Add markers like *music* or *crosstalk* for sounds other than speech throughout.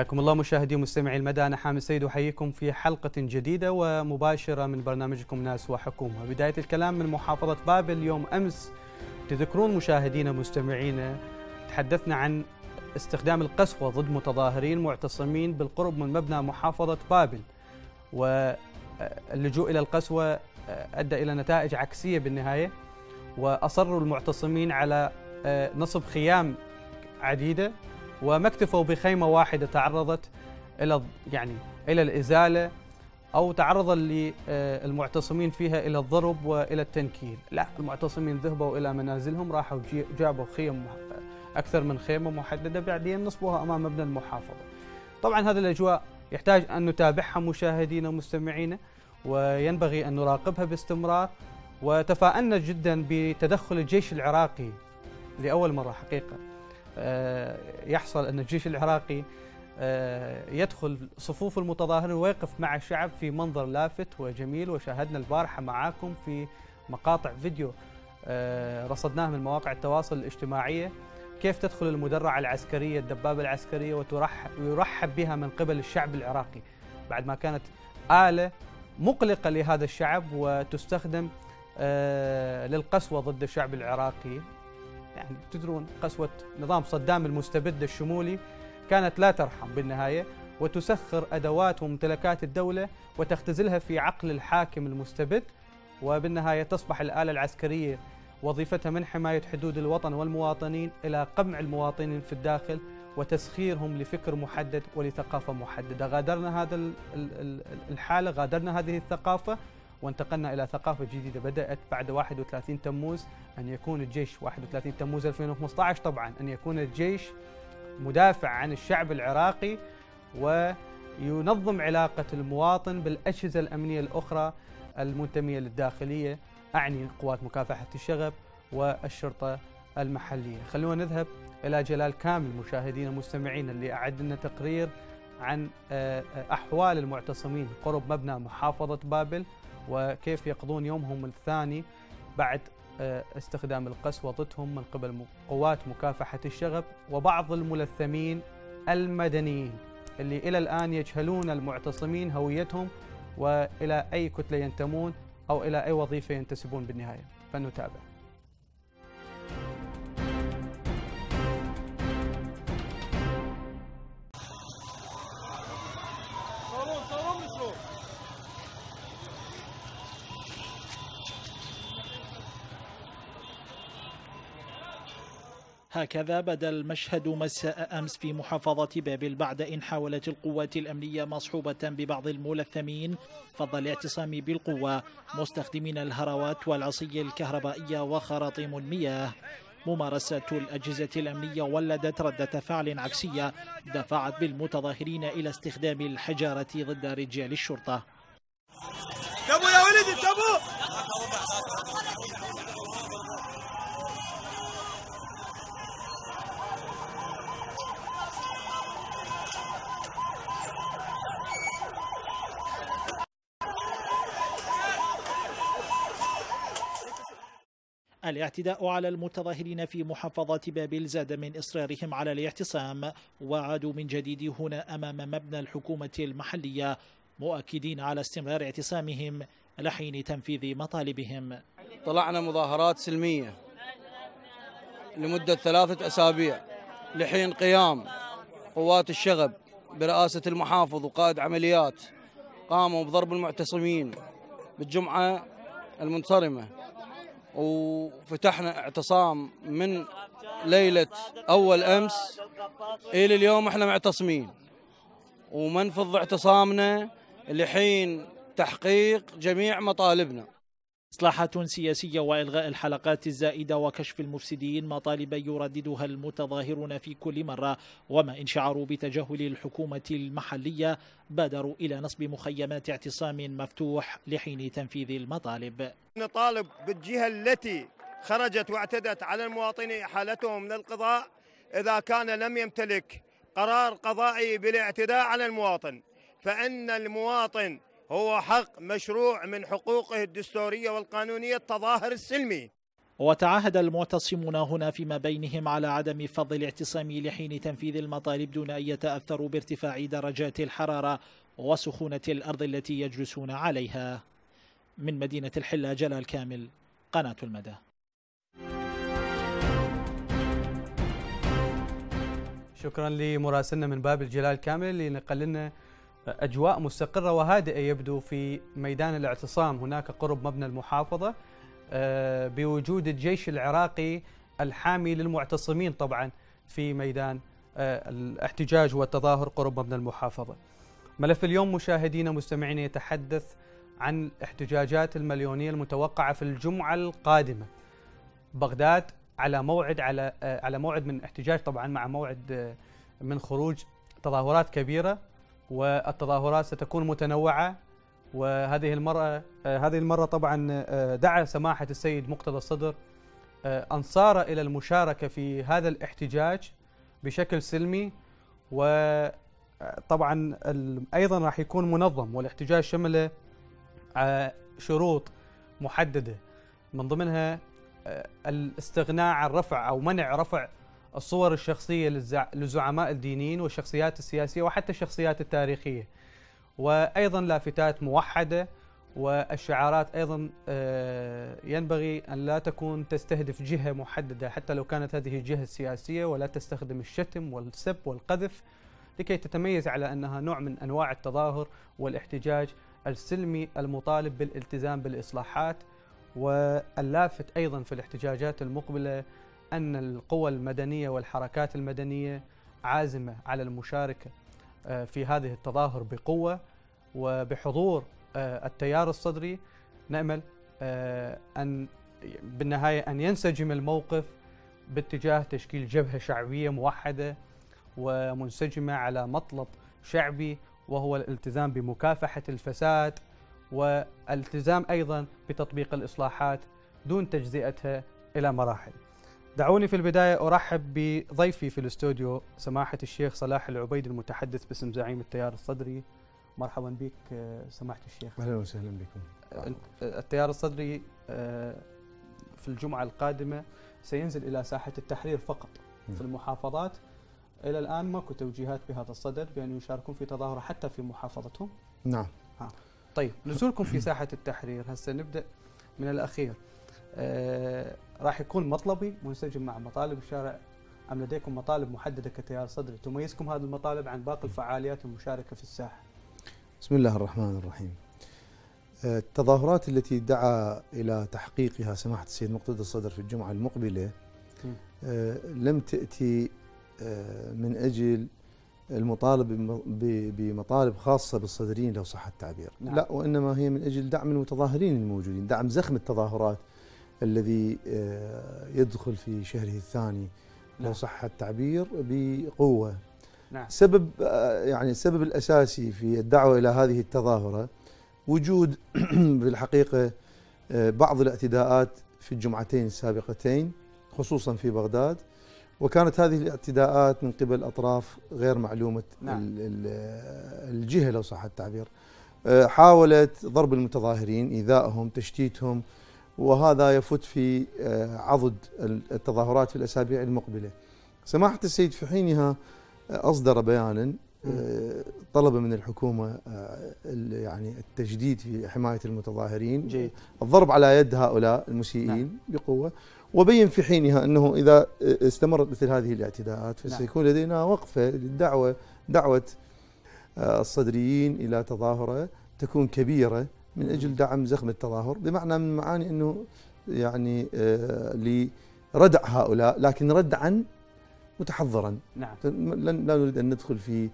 حياكم الله مشاهدي ومستمعي المدى أنا حامد سيد أحييكم في حلقة جديدة ومباشرة من برنامجكم ناس وحكومة بداية الكلام من محافظة بابل يوم أمس تذكرون مشاهدينا مستمعينا تحدثنا عن استخدام القسوة ضد متظاهرين معتصمين بالقرب من مبنى محافظة بابل واللجوء إلى القسوة أدى إلى نتائج عكسية بالنهاية وأصروا المعتصمين على آه، نصب خيام عديدة وما اكتفوا بخيمه واحده تعرضت الى يعني الى الازاله او تعرض المعتصمين فيها الى الضرب والى التنكيل، لا المعتصمين ذهبوا الى منازلهم راحوا جابوا خيم اكثر من خيمه محدده بعدين نصبوها امام مبنى المحافظه. طبعا هذه الاجواء يحتاج ان نتابعها مشاهدينا ومستمعينا وينبغي ان نراقبها باستمرار وتفاءلنا جدا بتدخل الجيش العراقي لاول مره حقيقه آه، يحصل أن الجيش العراقي آه، يدخل صفوف المتظاهرين ويقف مع الشعب في منظر لافت وجميل وشاهدنا البارحة معاكم في مقاطع فيديو آه، رصدناه من مواقع التواصل الاجتماعية كيف تدخل المدرعة العسكرية الدبابة العسكرية ويرحب بها من قبل الشعب العراقي بعد ما كانت آلة مقلقة لهذا الشعب وتستخدم للقسوة ضد الشعب العراقي يعني تدرون قسوة نظام صدام المستبد الشمولي كانت لا ترحم بالنهاية وتسخر أدوات وممتلكات الدولة وتختزلها في عقل الحاكم المستبد وبالنهاية تصبح الآلة العسكرية وظيفتها من حماية حدود الوطن والمواطنين إلى قمع المواطنين في الداخل وتسخيرهم لفكر محدد ولثقافة محددة غادرنا هذا الحالة غادرنا هذه الثقافة وانتقلنا إلى ثقافة جديدة بدأت بعد 31 تموز أن يكون الجيش 31 تموز 2015 طبعا أن يكون الجيش مدافع عن الشعب العراقي وينظم علاقة المواطن بالأجهزة الأمنية الأخرى المنتمية للداخلية أعني قوات مكافحة الشغب والشرطة المحلية خلونا نذهب إلى جلال كامل مشاهدينا مستمعينا اللي أعد لنا تقرير عن آه، آه، أحوال المعتصمين قرب مبنى محافظة بابل وكيف يقضون يومهم الثاني بعد آه، استخدام القسوة ضدهم من قبل قوات مكافحة الشغب وبعض الملثمين المدنيين اللي إلى الآن يجهلون المعتصمين هويتهم وإلى أي كتلة ينتمون أو إلى أي وظيفة ينتسبون بالنهاية فنتابع هكذا بدا المشهد مساء أمس في محافظة بابل بعد إن حاولت القوات الأمنية مصحوبة ببعض الملثمين فضل الاعتصام بالقوة مستخدمين الهروات والعصي الكهربائية وخراطيم المياه ممارسة الأجهزة الأمنية ولدت ردة فعل عكسية دفعت بالمتظاهرين إلى استخدام الحجارة ضد رجال الشرطة تبو يا ولدي تبو الاعتداء على المتظاهرين في محافظة بابل زاد من إصرارهم على الاعتصام وعادوا من جديد هنا أمام مبنى الحكومة المحلية مؤكدين على استمرار اعتصامهم لحين تنفيذ مطالبهم طلعنا مظاهرات سلمية لمدة ثلاثة أسابيع لحين قيام قوات الشغب برئاسة المحافظ وقائد عمليات قاموا بضرب المعتصمين بالجمعة المنصرمة وفتحنا اعتصام من ليلة أول أمس إلى اليوم احنا معتصمين ومنفض اعتصامنا لحين تحقيق جميع مطالبنا إصلاحات سياسية وإلغاء الحلقات الزائدة وكشف المفسدين مطالب يرددها المتظاهرون في كل مرة وما إن شعروا بتجاهل الحكومة المحلية بادروا إلى نصب مخيمات اعتصام مفتوح لحين تنفيذ المطالب نطالب بالجهة التي خرجت واعتدت على المواطنين حالتهم من القضاء إذا كان لم يمتلك قرار قضائي بالاعتداء على المواطن فإن المواطن هو حق مشروع من حقوقه الدستورية والقانونية التظاهر السلمي وتعهد المعتصمون هنا فيما بينهم على عدم فض الاعتصام لحين تنفيذ المطالب دون أن يتأثروا بارتفاع درجات الحرارة وسخونة الأرض التي يجلسون عليها من مدينة الحلة جلال كامل قناة المدى شكرا لمراسلنا من باب الجلال كامل اللي نقل لنا أجواء مستقرة وهادئة يبدو في ميدان الاعتصام هناك قرب مبنى المحافظة آه، بوجود الجيش العراقي الحامي للمعتصمين طبعا في ميدان آه، الاحتجاج والتظاهر قرب مبنى المحافظة ملف اليوم مشاهدينا مستمعينا يتحدث عن احتجاجات المليونية المتوقعة في الجمعة القادمة بغداد على موعد على آه، على موعد من احتجاج طبعا مع موعد من خروج تظاهرات كبيرة والتظاهرات ستكون متنوعة وهذه المرة هذه المرة طبعا آه، دعا سماحة السيد مقتدى الصدر آه، أنصاره إلى المشاركة في هذا الاحتجاج بشكل سلمي وطبعا آه، أيضا راح يكون منظم والاحتجاج شمل شروط محددة من ضمنها الاستغناء عن رفع أو منع رفع الصور الشخصية للزعماء الدينيين والشخصيات السياسية وحتى الشخصيات التاريخية وأيضا لافتات موحدة والشعارات أيضا آه، ينبغي أن لا تكون تستهدف جهة محددة حتى لو كانت هذه الجهة السياسية ولا تستخدم الشتم والسب والقذف لكي تتميز على أنها نوع من أنواع التظاهر والاحتجاج السلمي المطالب بالالتزام بالإصلاحات واللافت أيضا في الاحتجاجات المقبلة أن القوى المدنية والحركات المدنية عازمة على المشاركة آه، في هذه التظاهر بقوة وبحضور آه، التيار الصدري نأمل آه، أن بالنهاية أن ينسجم الموقف باتجاه تشكيل جبهة شعبية موحدة ومنسجمة على مطلب شعبي وهو الالتزام بمكافحة الفساد والالتزام أيضا بتطبيق الإصلاحات دون تجزئتها إلى مراحل دعوني في البداية أرحب بضيفي في الاستوديو سماحة الشيخ صلاح العبيد المتحدث باسم زعيم التيار الصدري مرحبا بك آه، سماحة الشيخ أهلا وسهلا بكم آه، آه، التيار الصدري في الجمعة القادمة سينزل إلى ساحة التحرير فقط في المحافظات إلى الآن ماكو توجيهات بهذا الصدد بأن يشاركون في تظاهرة حتى في محافظتهم نعم ها. طيب نزولكم في ساحة التحرير هسه نبدأ من الأخير آه، راح يكون مطلبي منسجم مع مطالب الشارع أم لديكم مطالب محددة كتيار صدري تميزكم هذه المطالب عن باقي الفعاليات المشاركة في الساحة بسم الله الرحمن الرحيم آه، التظاهرات التي دعا إلى تحقيقها سماحة السيد مقتدى الصدر في الجمعة المقبلة آه، لم تأتي من أجل المطالب بمطالب خاصة بالصدريين لو صح التعبير نعم. لا وإنما هي من أجل دعم المتظاهرين الموجودين دعم زخم التظاهرات الذي آه، يدخل في شهره الثاني لو نعم. صح التعبير بقوه نعم. سبب آه، يعني السبب الاساسي في الدعوه الى هذه التظاهره وجود بالحقيقه *clears throat* آه، بعض الاعتداءات في الجمعتين السابقتين خصوصا في بغداد وكانت هذه الاعتداءات من قبل اطراف غير معلومه نعم. الجهه لو صح التعبير حاولت ضرب المتظاهرين ايذائهم تشتيتهم وهذا يفوت في آه، عضد التظاهرات في الأسابيع المقبلة سماحة السيد في حينها آه، أصدر بيانا آه، طلب من الحكومة يعني التجديد في حماية المتظاهرين جيد. الضرب على يد هؤلاء المسيئين نعم. بقوة وبين في حينها أنه إذا استمرت مثل هذه الاعتداءات نعم. فسيكون نعم. لدينا وقفة للدعوة دعوة الصدريين إلى تظاهرة تكون كبيرة من أجل دعم زخم التظاهر بمعنى من معاني أنه يعني آه، لردع هؤلاء لكن ردعا متحضرا نعم. لا نريد أن ندخل في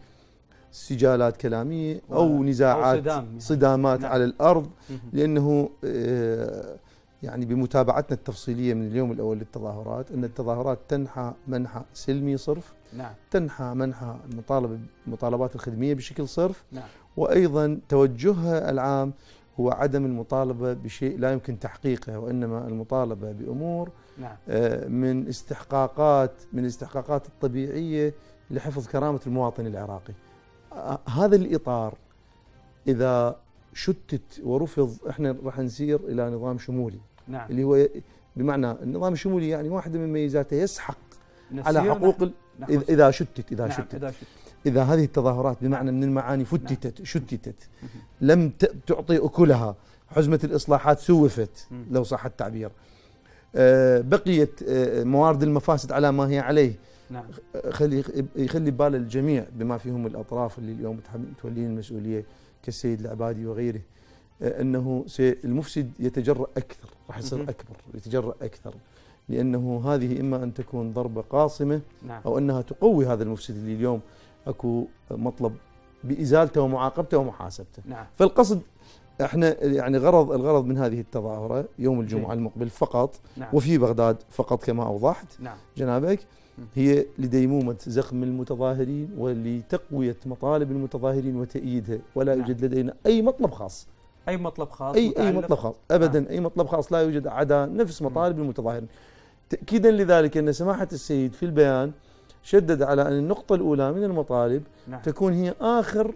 سجالات كلامية أو نزاعات أو صدام يعني. صدامات نعم. على الأرض لأنه آه، يعني بمتابعتنا التفصيلية من اليوم الأول للتظاهرات أن التظاهرات تنحى منحى سلمي صرف نعم. تنحى منحى المطالبة المطالبات الخدمية بشكل صرف نعم. وأيضا توجهها العام هو عدم المطالبة بشيء لا يمكن تحقيقه وإنما المطالبة بأمور نعم. آه، من استحقاقات من الاستحقاقات الطبيعية لحفظ كرامة المواطن العراقي آه، هذا الإطار إذا شتت ورفض احنا راح نسير إلى نظام شمولي نعم. اللي هو بمعنى النظام الشمولي يعني واحدة من ميزاته يسحق على حقوق نحن إذا شتت إذا نعم شتت, إذا شتت. إذا هذه التظاهرات بمعنى من المعاني فتتت شتتت لم تعطي أكلها حزمة الإصلاحات سوفت لو صح التعبير آه، بقيت آه، موارد المفاسد على ما هي عليه نعم. خلي يخلي بال الجميع بما فيهم الاطراف اللي اليوم متولين المسؤوليه كالسيد العبادي وغيره آه، انه المفسد يتجرأ اكثر راح يصير اكبر يتجرأ اكثر لانه هذه اما ان تكون ضربه قاصمه نعم. او انها تقوي هذا المفسد اللي اليوم اكو مطلب بازالته ومعاقبته ومحاسبته نعم. فالقصد احنا يعني غرض الغرض من هذه التظاهره يوم الجمعه المقبل فقط نعم. وفي بغداد فقط كما اوضحت نعم. جنابك هي لديمومه زخم المتظاهرين ولتقويه مطالب المتظاهرين وتأييدها ولا نعم. يوجد لدينا اي مطلب خاص اي مطلب خاص اي اي مطلب خاص ابدا نعم. اي مطلب خاص لا يوجد عدا نفس مطالب المتظاهرين تاكيدا لذلك ان سماحه السيد في البيان شدد على أن النقطة الأولى من المطالب نعم. تكون هي آخر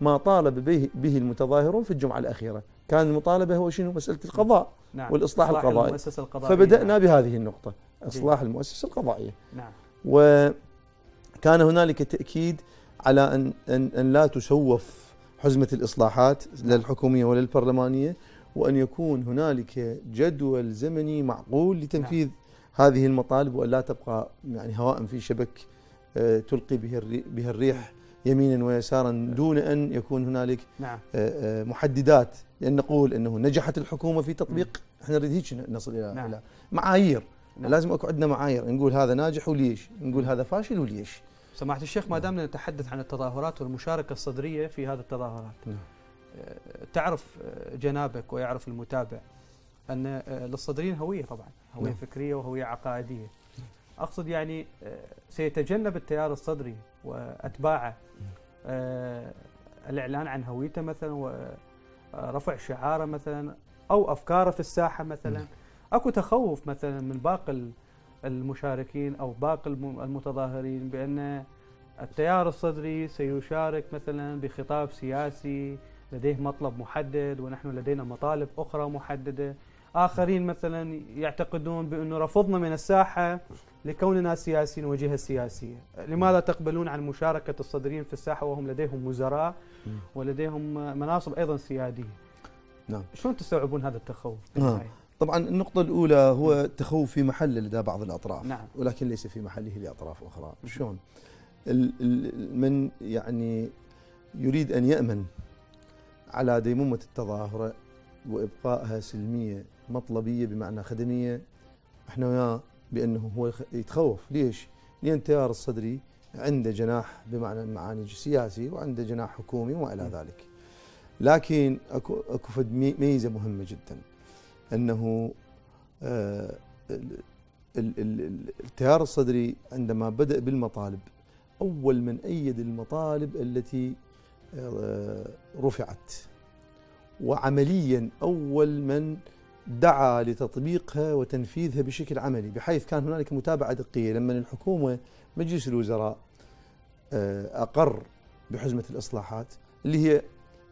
ما طالب به, به المتظاهرون في الجمعة الأخيرة كان المطالبة هو شنو مسألة القضاء نعم. والإصلاح القضائي المؤسسة القضائية فبدأنا نعم. بهذه النقطة إصلاح المؤسسة القضائية نعم. وكان هنالك تأكيد على أن, أن, أن لا تسوف حزمة الإصلاحات للحكوميه وللبرلمانيه وأن يكون هنالك جدول زمني معقول لتنفيذ نعم. هذه المطالب والا تبقى يعني هواء في شبك آه، تلقي به الريح يمينا ويسارا دون ان يكون هنالك نعم. آه، آه، محددات لان نقول انه نجحت الحكومه في تطبيق احنا نريد هيك نصل الى نعم. الى معايير نعم. لازم اكو عندنا معايير نقول هذا ناجح وليش نقول هذا فاشل وليش سماحه الشيخ ما دامنا نتحدث عن التظاهرات والمشاركه الصدريه في هذه التظاهرات نعم. تعرف جنابك ويعرف المتابع ان للصدريين هويه طبعا هوية نعم. فكرية وهوية عقائدية أقصد يعني آه، سيتجنب التيار الصدري وأتباعه نعم. آه، الإعلان عن هويته مثلا ورفع آه، شعاره مثلا أو أفكاره في الساحة مثلا نعم. أكو تخوف مثلا من باقي المشاركين أو باقي المتظاهرين بأن التيار الصدري سيشارك مثلا بخطاب سياسي لديه مطلب محدد ونحن لدينا مطالب أخرى محددة آخرين مثلا يعتقدون بأنه رفضنا من الساحة لكوننا سياسيين وجهة سياسية لماذا تقبلون عن مشاركة الصدريين في الساحة وهم لديهم وزراء ولديهم مناصب أيضا سيادية نعم شلون تستوعبون هذا التخوف نعم. طبعا النقطة الأولى هو تخوف في محل لدى بعض الأطراف نعم. ولكن ليس في محله لأطراف أخرى شلون من يعني يريد أن يأمن على ديمومة التظاهرة وإبقائها سلمية مطلبيه بمعنى خدميه احنا وياه بانه هو يتخوف ليش؟ لان تيار الصدري عنده جناح بمعنى المعاني سياسي وعنده جناح حكومي والى ذلك. لكن اكو اكو ميزه مهمه جدا انه آه، التيار الصدري عندما بدأ بالمطالب أول من أيد المطالب التي آه، رفعت وعمليا أول من دعا لتطبيقها وتنفيذها بشكل عملي بحيث كان هنالك متابعة دقية لما الحكومة مجلس الوزراء آه، أقر بحزمة الإصلاحات اللي هي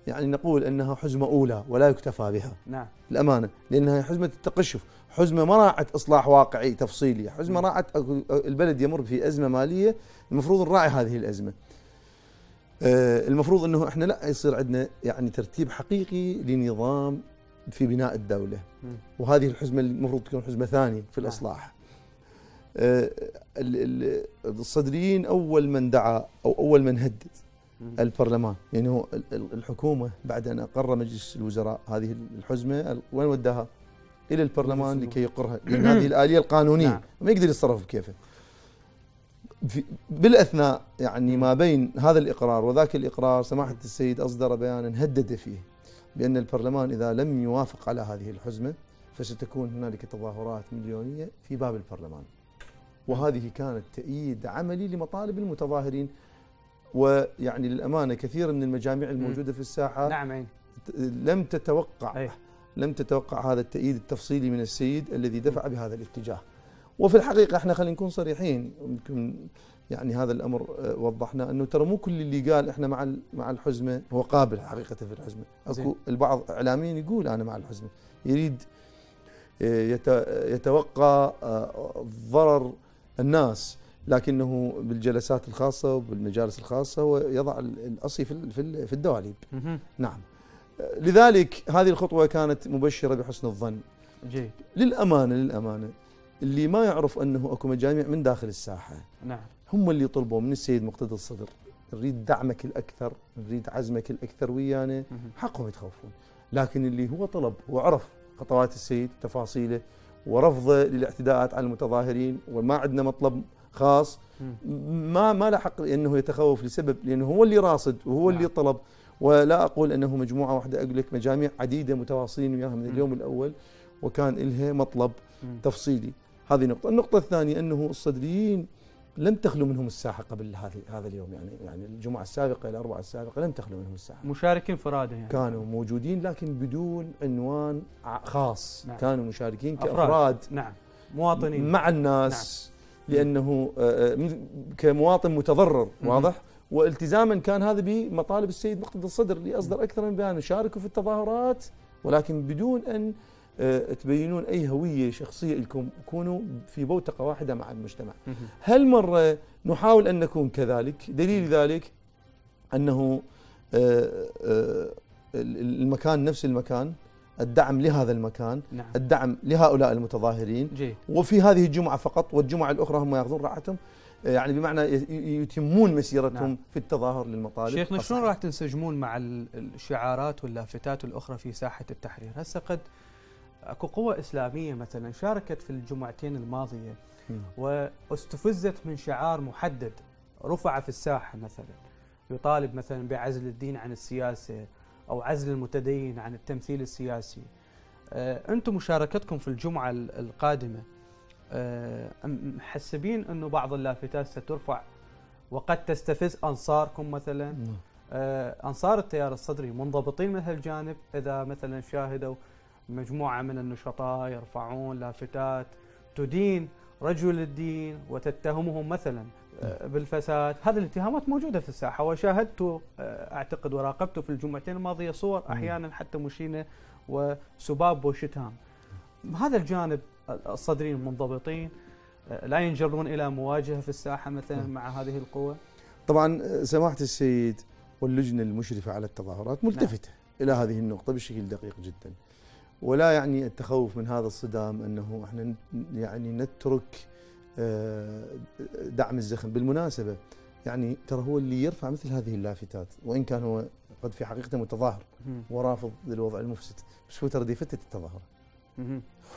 يعني نقول أنها حزمة أولى ولا يكتفى بها نعم الأمانة لأنها حزمة التقشف حزمة ما راعت إصلاح واقعي تفصيلي حزمة راعت البلد يمر في أزمة مالية المفروض نراعي هذه الأزمة آه، المفروض أنه إحنا لا يصير عندنا يعني ترتيب حقيقي لنظام في بناء الدولة وهذه الحزمة المفروض تكون حزمة ثانية في نعم. الإصلاح آه، الصدريين أول من دعا أو أول من هدد البرلمان يعني هو الحكومة بعد أن أقر مجلس الوزراء هذه الحزمة وين وداها إلى البرلمان لكي يقرها لأن هذه الآلية *clears throat* القانونية نعم. ما يقدر يتصرف بكيفه بالاثناء يعني ما بين هذا الاقرار وذاك الاقرار سماحه السيد اصدر بيانا هدد فيه بأن البرلمان إذا لم يوافق على هذه الحزمة فستكون هنالك تظاهرات مليونية في باب البرلمان وهذه كانت تأييد عملي لمطالب المتظاهرين ويعني للأمانة كثير من المجاميع الموجودة في الساحة نعم لم تتوقع أيه. لم تتوقع هذا التأييد التفصيلي من السيد الذي دفع بهذا الاتجاه وفي الحقيقة احنا خلينا نكون صريحين يمكن يعني هذا الامر آه، وضحنا انه ترى مو كل اللي قال احنا مع مع الحزمه هو قابل حقيقه في الحزمه، اكو البعض اعلاميين يقول انا مع الحزمه، يريد آه، يتوقع آه، ضرر الناس لكنه بالجلسات الخاصه وبالمجالس الخاصه ويضع الاصي في في الدواليب. نعم. لذلك هذه الخطوه كانت مبشره بحسن الظن. جيد. للامانه للامانه اللي ما يعرف انه اكو مجاميع من داخل الساحه نعم هم اللي طلبوا من السيد مقتدى الصدر نريد دعمك الاكثر نريد عزمك الاكثر ويانا حقهم يتخوفون لكن اللي هو طلب وعرف خطوات السيد تفاصيله ورفضه للاعتداءات على المتظاهرين وما عندنا مطلب خاص ما ما له حق انه يتخوف لسبب لانه هو اللي راصد وهو اللي نعم. طلب ولا اقول انه مجموعه واحده اقول لك مجاميع عديده متواصلين وياها من اليوم الاول وكان لها مطلب تفصيلي هذه نقطه النقطه الثانيه انه الصدريين لم تخلو منهم الساحه قبل هذه هذا اليوم يعني يعني الجمعه السابقه الاربعاء السابقه لم تخلو منهم الساحه مشاركين فرادى يعني كانوا موجودين لكن بدون عنوان خاص نعم. كانوا مشاركين كافراد أفراد. نعم مواطنين مع الناس نعم. لانه آه، آه، كمواطن متضرر واضح والتزاما كان هذا بمطالب السيد مقتدى الصدر اللي اصدر اكثر من بيان شاركوا في التظاهرات ولكن بدون ان آه، تبينون اي هويه شخصيه لكم كونوا في بوتقه واحده مع المجتمع. هل مره نحاول ان نكون كذلك؟ دليل ذلك انه آه، آه، المكان نفس المكان الدعم لهذا المكان نعم. الدعم لهؤلاء المتظاهرين جي. وفي هذه الجمعة فقط والجمعة الأخرى هم يأخذون راحتهم يعني بمعنى يتمون مسيرتهم نعم. في التظاهر للمطالب شيخنا شلون راح تنسجمون مع الشعارات واللافتات الأخرى في ساحة التحرير هسه قد اكو قوى اسلاميه مثلا شاركت في الجمعتين الماضيه واستفزت من شعار محدد رفع في الساحه مثلا يطالب مثلا بعزل الدين عن السياسه او عزل المتدين عن التمثيل السياسي آه، انتم مشاركتكم في الجمعه القادمه آه، محسبين انه بعض اللافتات سترفع وقد تستفز انصاركم مثلا آه، انصار التيار الصدري منضبطين من هالجانب اذا مثلا شاهدوا مجموعة من النشطاء يرفعون لافتات تدين رجل الدين وتتهمهم مثلا آه، نعم. بالفساد هذه الاتهامات موجودة في الساحة وشاهدت آه، أعتقد وراقبت في الجمعتين الماضية صور نعم. أحيانا حتى مشينة وسباب وشتام هذا الجانب الصدرين منضبطين آه، لا ينجرون إلى مواجهة في الساحة مثلا نعم. مع هذه القوة طبعا سماحة السيد واللجنة المشرفة على التظاهرات ملتفتة نعم. إلى هذه النقطة بشكل دقيق جدا ولا يعني التخوف من هذا الصدام انه احنا يعني نترك آه، دعم الزخم بالمناسبه يعني ترى هو اللي يرفع مثل هذه اللافتات وان كان هو قد في حقيقته متظاهر ورافض للوضع المفسد بس هو ترى يفتت التظاهره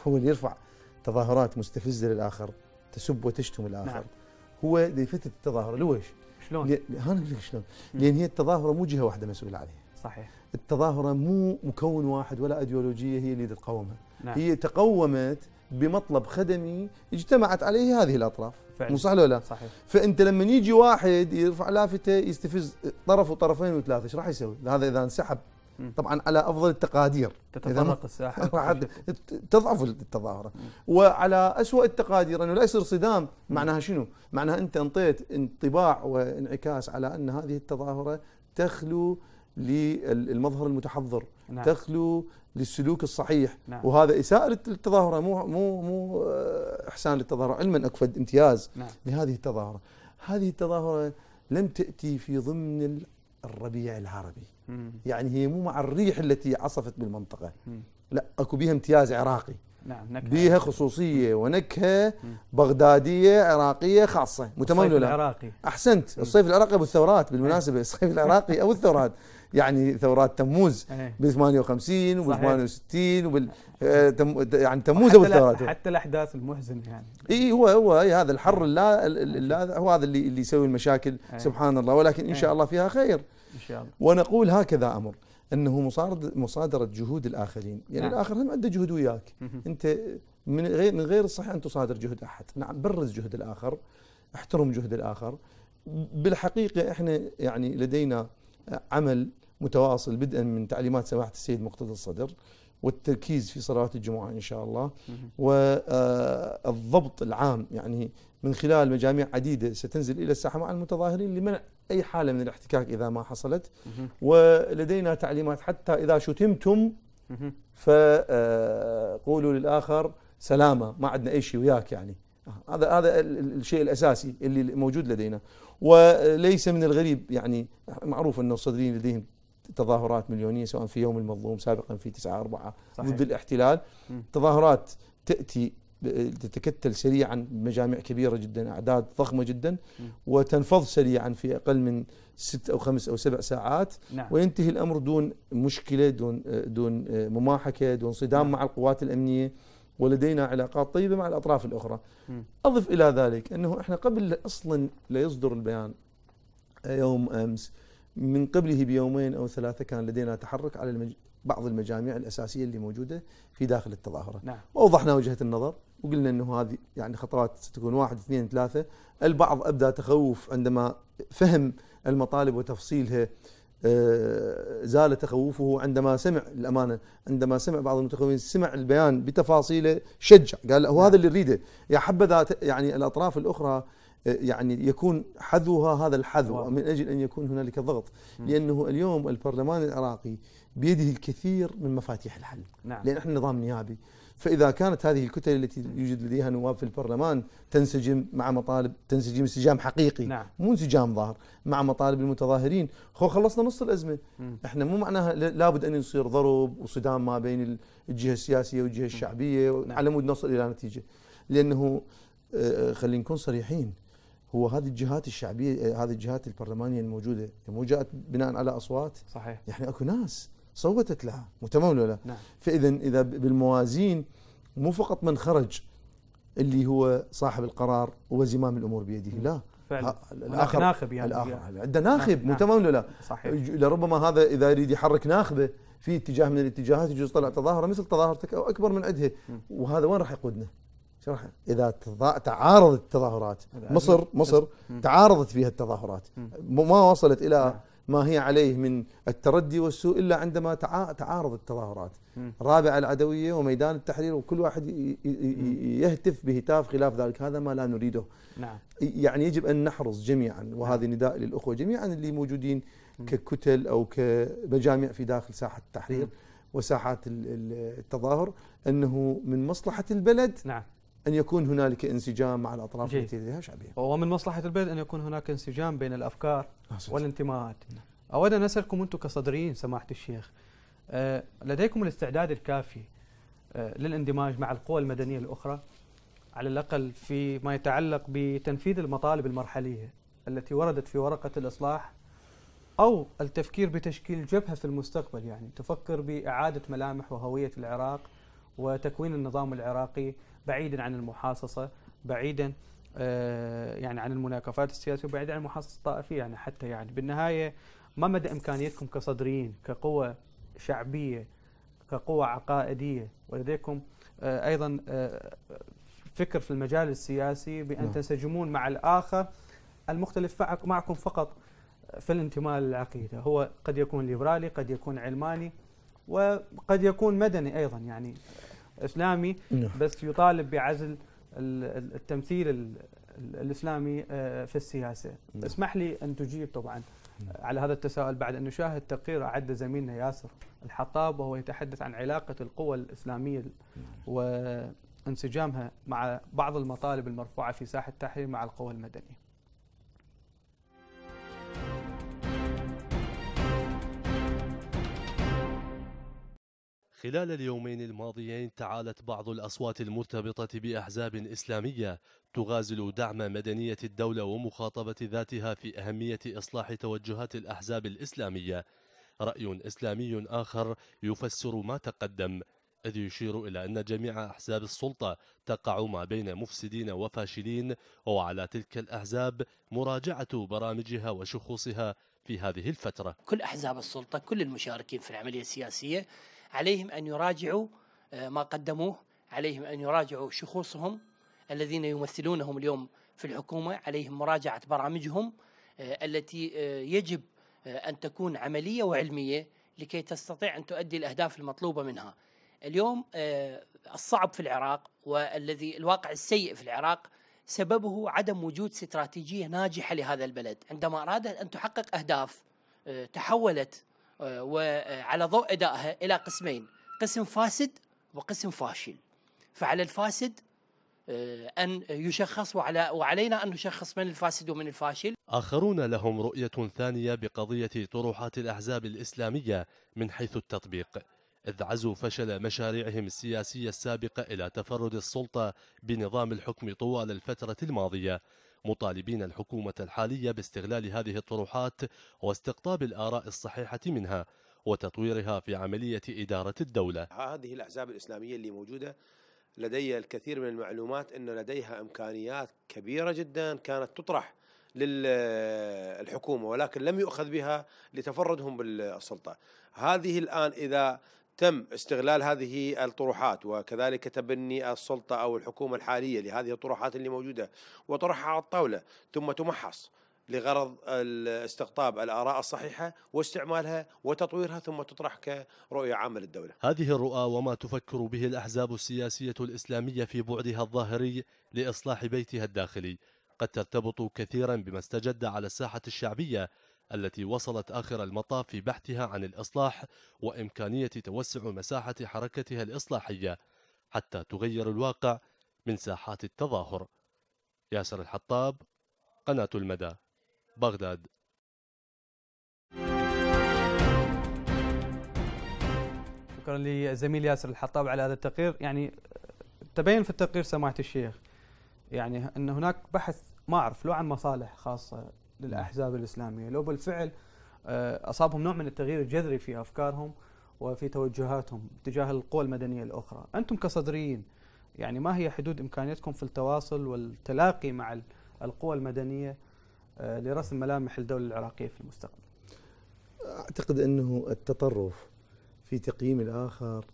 هو اللي يرفع تظاهرات مستفزه للاخر تسب وتشتم الاخر نعم. هو يفتت التظاهره لويش؟ شلون؟ انا اقول لك شلون؟ لان هي التظاهره مو جهه واحده مسؤوله عليها صحيح التظاهرة مو مكون واحد ولا أيديولوجية هي اللي تقومها نعم. هي تقومت بمطلب خدمي اجتمعت عليه هذه الأطراف مو صح ولا صحيح فأنت لما يجي واحد يرفع لافتة يستفز طرف وطرفين وثلاثة ايش راح يسوي هذا إذا انسحب طبعا على افضل التقادير تتفرق الساحه *laughs* تضعف التظاهره وعلى اسوء التقادير انه لا يصير صدام معناها شنو؟ معناها انت انطيت انطباع وانعكاس على ان هذه التظاهره تخلو للمظهر المتحضر نعم. تخلو للسلوك الصحيح نعم. وهذا إساءة للتظاهرة مو مو مو آه، إحسان للتظاهرة علما أكو امتياز نعم. لهذه التظاهرة هذه التظاهرة لم تأتي في ضمن الربيع العربي مم. يعني هي مو مع الريح التي عصفت بالمنطقة مم. لا أكو بها امتياز عراقي نعم نكهة بيها خصوصية ونكهة مم. بغدادية عراقية خاصة متمولة الصيف العراقي أحسنت الصيف العراقي أبو الثورات بالمناسبة الصيف العراقي أبو الثورات *laughs* يعني ثورات تموز ب 58 و 68 وبال آه، يعني تموز والثورات حتى الاحداث المحزنه يعني اي هو هو هذا الحر اللا, اللا هو هذا اللي اللي يسوي المشاكل إيه. سبحان الله ولكن ان إيه. شاء الله فيها خير ان شاء الله ونقول هكذا امر انه مصادرة, مصادره جهود الاخرين، يعني نعم. الاخر هم عنده جهد وياك، انت من غير من غير الصحيح ان تصادر جهد احد، نعم برز جهد الاخر، احترم جهد الاخر. بالحقيقه احنا يعني لدينا عمل متواصل بدءا من تعليمات سماحه السيد مقتدى الصدر والتركيز في صلوات الجمعه ان شاء الله والضبط آه، العام يعني من خلال مجاميع عديده ستنزل الى الساحه مع المتظاهرين لمنع اي حاله من الاحتكاك اذا ما حصلت ولدينا تعليمات حتى اذا شتمتم فقولوا آه، للاخر سلامه ما عندنا اي شيء وياك يعني آه، هذا هذا الشيء الاساسي اللي موجود لدينا وليس من الغريب يعني معروف انه الصدريين لديهم تظاهرات مليونيه سواء في يوم المظلوم سابقا في 9 4 ضد الاحتلال تظاهرات تاتي تتكتل سريعا بمجامع كبيره جدا اعداد ضخمه جدا وتنفض سريعا في اقل من ست او خمس او سبع ساعات نعم. وينتهي الامر دون مشكله دون دون مماحكه دون صدام نعم. مع القوات الامنيه ولدينا علاقات طيبه مع الاطراف الاخرى. م. اضف الى ذلك انه احنا قبل اصلا لا يصدر البيان يوم امس من قبله بيومين أو ثلاثة كان لدينا تحرك على المج... بعض المجاميع الأساسية اللي موجودة في داخل التظاهرة نعم. وأوضحنا وجهة النظر وقلنا أنه هذه يعني خطوات ستكون واحد اثنين ثلاثة البعض أبدى تخوف عندما فهم المطالب وتفصيلها آه، زال تخوفه عندما سمع الأمانة عندما سمع بعض المتخوفين سمع البيان بتفاصيله شجع قال هو نعم. هذا اللي نريده يا حبذا يعني الأطراف الأخرى يعني يكون حذوها هذا الحذو من اجل ان يكون هنالك ضغط لانه اليوم البرلمان العراقي بيده الكثير من مفاتيح الحل نعم. لان احنا نظام نيابي فاذا كانت هذه الكتل التي يوجد لديها نواب في البرلمان تنسجم مع مطالب تنسجم انسجام حقيقي نعم. مو انسجام ظاهر مع مطالب المتظاهرين خو خلصنا نص الازمه م. احنا مو معناها لابد ان يصير ضرب وصدام ما بين الجهه السياسيه والجهه الشعبيه نعم. على مود نصل الى نتيجه لانه آه، خلينا نكون صريحين هو هذه الجهات الشعبيه آه، هذه الجهات البرلمانيه الموجوده يعني مو جاءت بناء على اصوات صحيح يعني اكو ناس صوتت لها متمولة نعم. فإذا إذا بالموازين مو فقط من خرج اللي هو صاحب القرار وزمام الأمور بيده لا فعلا. الآخر ناخب يعني الآخر عنده ناخب نعم. متمولة صحيح لربما هذا إذا يريد يحرك ناخبه في اتجاه من الاتجاهات يجوز طلع تظاهرة مثل تظاهرتك أو أكبر من عدها وهذا وين راح يقودنا؟ شرح اذا تعارضت التظاهرات مصر مصر تعارضت فيها التظاهرات ما وصلت الى نعم. ما هي عليه من التردي والسوء الا عندما تعارض التظاهرات رابع العدويه وميدان التحرير وكل واحد يهتف بهتاف خلاف ذلك هذا ما لا نريده نعم يعني يجب ان نحرص جميعا وهذا نعم. نداء للاخوه جميعا اللي موجودين ككتل او كمجامع في داخل ساحه التحرير وساحات التظاهر انه من مصلحه البلد نعم أن يكون هنالك انسجام مع الأطراف التي لديها شعبية ومن مصلحة البلد أن يكون هناك انسجام بين الأفكار أحسنت. والانتماءات نعم. أود أن أسألكم أنتم كصدريين سماحة الشيخ آه، لديكم الاستعداد الكافي آه، للاندماج مع القوى المدنية الأخرى على الأقل فيما يتعلق بتنفيذ المطالب المرحلية التي وردت في ورقة الإصلاح أو التفكير بتشكيل جبهة في المستقبل يعني تفكر بإعادة ملامح وهوية العراق وتكوين النظام العراقي بعيدا عن المحاصصه بعيدا آه، يعني عن المناكفات السياسيه وبعيدا عن المحاصصه الطائفيه يعني حتى يعني بالنهايه ما مدى امكانيتكم كصدريين كقوة شعبيه كقوة عقائديه ولديكم آه، ايضا آه، فكر في المجال السياسي بان نعم. تنسجمون مع الاخر المختلف معكم فقط في الانتماء للعقيده هو قد يكون ليبرالي قد يكون علماني وقد يكون مدني ايضا يعني اسلامي نعم. بس يطالب بعزل التمثيل الاسلامي آه، في السياسه نعم. اسمح لي ان تجيب طبعا نعم. على هذا التساؤل بعد أن نشاهد تقرير أعد زميلنا ياسر الحطاب وهو يتحدث عن علاقة القوى الإسلامية وانسجامها مع بعض المطالب المرفوعة في ساحة التحرير مع القوى المدنية خلال اليومين الماضيين تعالت بعض الأصوات المرتبطة بأحزاب إسلامية تغازل دعم مدنية الدولة ومخاطبة ذاتها في أهمية إصلاح توجهات الأحزاب الإسلامية رأي إسلامي آخر يفسر ما تقدم إذ يشير إلى أن جميع أحزاب السلطة تقع ما بين مفسدين وفاشلين وعلى تلك الأحزاب مراجعة برامجها وشخوصها في هذه الفترة كل أحزاب السلطة كل المشاركين في العملية السياسية عليهم أن يراجعوا آه، ما قدموه عليهم أن يراجعوا شخوصهم الذين يمثلونهم اليوم في الحكومة عليهم مراجعة برامجهم آه، التي آه، يجب أن تكون عملية وعلمية لكي تستطيع أن تؤدي الأهداف المطلوبة منها اليوم الصعب في العراق والذي الواقع السيء في العراق سببه عدم وجود استراتيجية ناجحة لهذا البلد عندما أرادت أن تحقق أهداف تحولت وعلى ضوء ادائها الى قسمين قسم فاسد وقسم فاشل فعلى الفاسد آه، ان يشخص وعلى وعلينا ان نشخص من الفاسد ومن الفاشل اخرون لهم رؤيه ثانيه بقضيه طروحات الاحزاب الاسلاميه من حيث التطبيق إذ عزوا فشل مشاريعهم السياسية السابقة إلى تفرد السلطة بنظام الحكم طوال الفترة الماضية مطالبين الحكومة الحالية باستغلال هذه الطروحات واستقطاب الآراء الصحيحة منها وتطويرها في عملية إدارة الدولة هذه الأحزاب الإسلامية اللي موجودة لدي الكثير من المعلومات أن لديها إمكانيات كبيرة جدا كانت تطرح للحكومة ولكن لم يؤخذ بها لتفردهم بالسلطة هذه الآن إذا تم استغلال هذه الطروحات وكذلك تبني السلطة أو الحكومة الحالية لهذه الطروحات اللي موجودة وطرحها على الطاولة ثم تمحص لغرض استقطاب الآراء الصحيحة واستعمالها وتطويرها ثم تطرح كرؤية عامة للدولة هذه الرؤى وما تفكر به الأحزاب السياسية الإسلامية في بعدها الظاهري لإصلاح بيتها الداخلي قد ترتبط كثيرا بما استجد على الساحة الشعبية التي وصلت آخر المطاف في بحثها عن الإصلاح وإمكانية توسع مساحة حركتها الإصلاحية حتى تغير الواقع من ساحات التظاهر ياسر الحطاب قناة المدى بغداد شكرا لزميل ياسر الحطاب على هذا التقرير يعني تبين في التقرير سماحة الشيخ يعني أن هناك بحث ما أعرف له عن مصالح خاصة للاحزاب الاسلاميه لو بالفعل آه، اصابهم نوع من التغيير الجذري في افكارهم وفي توجهاتهم تجاه القوى المدنيه الاخرى انتم كصدريين يعني ما هي حدود امكانيتكم في التواصل والتلاقي مع القوى المدنيه آه، لرسم ملامح الدوله العراقيه في المستقبل اعتقد انه التطرف في تقييم الاخر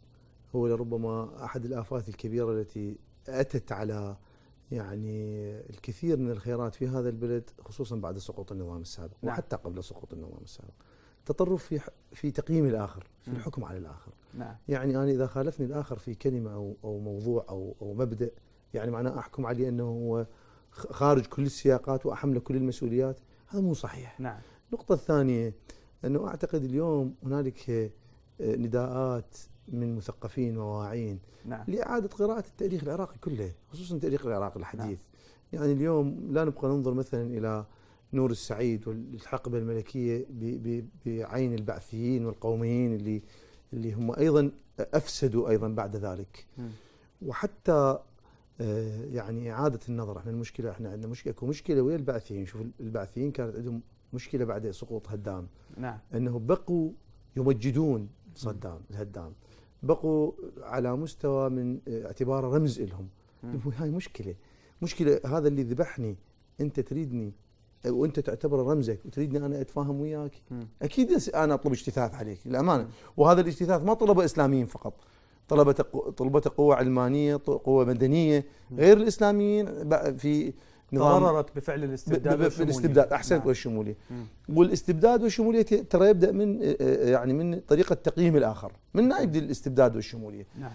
هو لربما احد الافات الكبيره التي اتت على يعني الكثير من الخيرات في هذا البلد خصوصا بعد سقوط النظام السابق نعم. وحتى قبل سقوط النظام السابق تطرف في في تقييم الاخر في الحكم على الاخر نعم. يعني انا اذا خالفني الاخر في كلمه او او موضوع او او مبدا يعني معناه احكم عليه انه هو خارج كل السياقات واحمله كل المسؤوليات هذا مو صحيح نعم النقطه الثانيه انه اعتقد اليوم هنالك آه، نداءات من مثقفين وواعين نعم. لإعادة قراءة التاريخ العراقي كله خصوصا تاريخ العراق الحديث نعم. يعني اليوم لا نبقى ننظر مثلا إلى نور السعيد والحقبة الملكية بعين البعثيين والقوميين اللي اللي هم أيضا أفسدوا أيضا بعد ذلك نعم. وحتى آه، يعني إعادة النظر احنا المشكلة احنا عندنا مشكلة اكو مشكلة ويا البعثيين شوف البعثيين كانت عندهم مشكلة بعد سقوط هدام نعم أنه بقوا يمجدون صدام الهدام بقوا على مستوى من اعتباره رمز لهم هاي مشكله مشكله هذا اللي ذبحني انت تريدني وانت تعتبره رمزك وتريدني انا اتفاهم وياك اكيد انا اطلب اجتثاث عليك للامانه وهذا الاجتثاث ما طلبه اسلاميين فقط طلبته طلبته قوة علمانية قوة مدنية غير الإسلاميين في تضررت بفعل الاستبداد والشموليه بالاستبداد احسنت نعم. والشموليه والاستبداد والشموليه ترى يبدا من آه، آه، يعني من طريقه تقييم الاخر من يبدا الاستبداد نعم. والشموليه نعم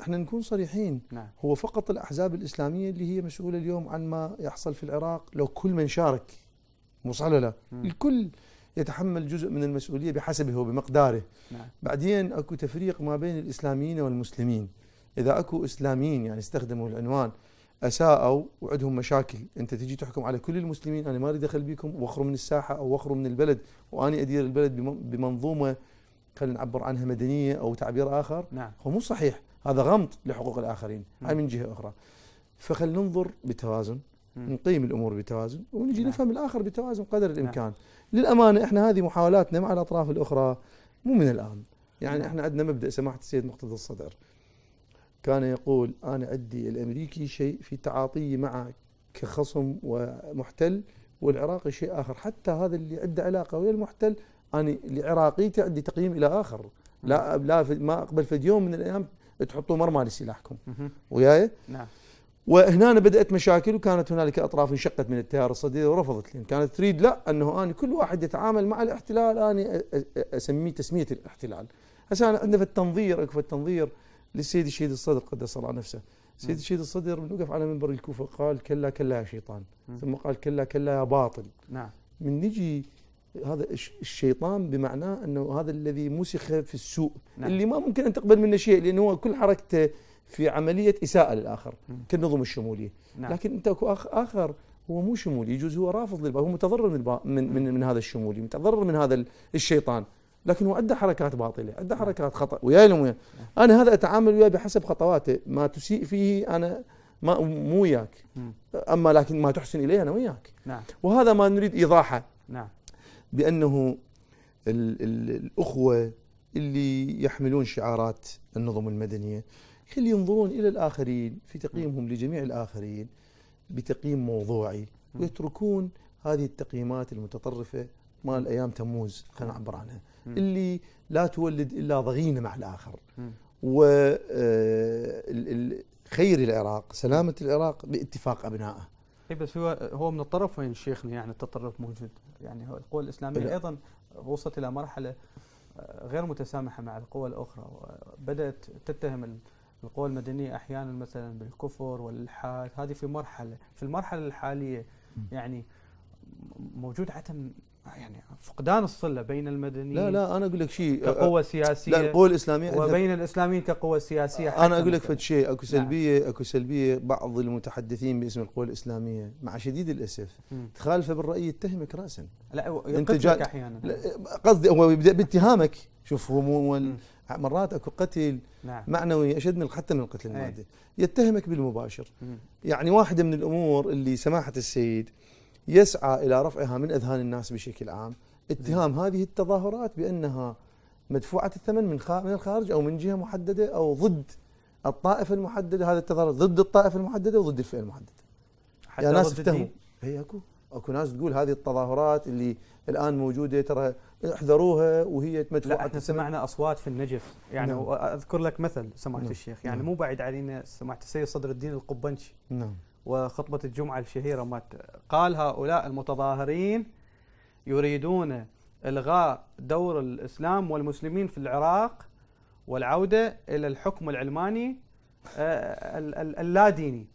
احنا نكون صريحين نعم. هو فقط الاحزاب الاسلاميه اللي هي مسؤوله اليوم عن ما يحصل في العراق لو كل من شارك مصلله الكل يتحمل جزء من المسؤوليه بحسبه وبمقداره نعم. بعدين اكو تفريق ما بين الاسلاميين والمسلمين اذا اكو اسلاميين يعني استخدموا العنوان اساءوا وعندهم مشاكل انت تجي تحكم على كل المسلمين انا ما اريد دخل بيكم واخروا من الساحه او واخروا من البلد واني ادير البلد بمنظومه خلينا نعبر عنها مدنيه او تعبير اخر نعم. هو مو صحيح هذا غمط لحقوق الاخرين هاي من جهه اخرى فخل ننظر بتوازن نقيم الامور بتوازن ونجي نعم. نفهم الاخر بتوازن قدر نعم. الامكان نعم. للامانه احنا هذه محاولاتنا مع الاطراف الاخرى مو من الان يعني نعم. احنا عندنا مبدا سماحه السيد مقتدى الصدر كان يقول أنا عندي الأمريكي شيء في تعاطيه معه كخصم ومحتل والعراقي شيء آخر حتى هذا اللي عنده علاقة ويا المحتل أنا لعراقيته عندي تقييم إلى آخر لا لا ما أقبل في يوم من الأيام تحطوا مرمى لسلاحكم وياي نعم وهنا بدات مشاكل وكانت هنالك اطراف انشقت من التيار الصديق ورفضت لان كانت تريد لا انه انا كل واحد يتعامل مع الاحتلال انا اسميه تسميه الاحتلال هسه عندنا في التنظير في التنظير للسيد الشهيد الصدر قدس الله نفسه سيد الشهيد الصدر من وقف على منبر الكوفه قال كلا كلا يا شيطان ثم قال كلا كلا يا باطل نعم من نجي هذا الشيطان بمعناه انه هذا الذي مسخ في السوء نعم. اللي ما ممكن ان تقبل منه شيء لانه هو كل حركته في عمليه اساءه للاخر كالنظم الشموليه نعم. لكن انت اكو اخر هو مو شمولي يجوز هو رافض للباطل هو متضرر من, من, من, من هذا الشمولي متضرر من هذا الشيطان لكن أدى حركات باطلة أدى نعم. حركات خطأ وياي ويا نعم. أنا هذا أتعامل وياه بحسب خطواته ما تسيء فيه أنا ما مو وياك أما لكن ما تحسن إليه أنا وياك نعم. وهذا ما نريد إيضاحه نعم. بأنه الـ الـ الأخوة اللي يحملون شعارات النظم المدنية خلي ينظرون إلى الآخرين في تقييمهم لجميع الآخرين بتقييم موضوعي ويتركون هذه التقييمات المتطرفة مال أيام تموز خلينا نعبر عنها اللي لا تولد الا ضغينه مع الاخر وخير آه، العراق سلامه العراق باتفاق ابنائه اي بس هو هو من الطرفين شيخنا يعني التطرف موجود يعني القوى الاسلاميه ايضا وصلت الى مرحله آه، غير متسامحه مع القوى الاخرى بدات تتهم القوى المدنيه احيانا مثلا بالكفر والالحاد هذه في مرحله في المرحله الحاليه يعني موجود عدم يعني فقدان الصله بين المدنيين لا لا انا اقول لك شيء كقوه سياسيه لا القوى الاسلاميه وبين الاسلاميين كقوه سياسيه انا اقول لك فد شيء اكو نعم. سلبيه نعم. اكو سلبيه بعض المتحدثين باسم القوى الاسلاميه مع شديد الاسف تخالفه بالراي يتهمك راسا لا انت احيانا قصدي هو يبدا باتهامك شوف هو مو مرات اكو قتل نعم. معنوي اشد من حتى من القتل إيه. المادي يتهمك بالمباشر مم. يعني واحده من الامور اللي سماحه السيد يسعى الى رفعها من اذهان الناس بشكل عام اتهام نعم. هذه التظاهرات بانها مدفوعه الثمن من من الخارج او من جهه محدده او ضد الطائفه المحدده هذا التظاهر ضد الطائفه المحدده وضد الفئه المحدده حتى يعني ناس افتهموا هي اكو اكو ناس تقول هذه التظاهرات اللي الان موجوده ترى احذروها وهي مدفوعه لا احنا سمعنا اصوات في النجف يعني نعم. اذكر لك مثل سمعت نعم. الشيخ يعني نعم. مو بعيد علينا سمعت السيد صدر الدين القبنشي نعم وخطبة الجمعة الشهيرة مات قال هؤلاء المتظاهرين يريدون إلغاء دور الإسلام والمسلمين في العراق والعودة إلى الحكم العلماني آه، اللاديني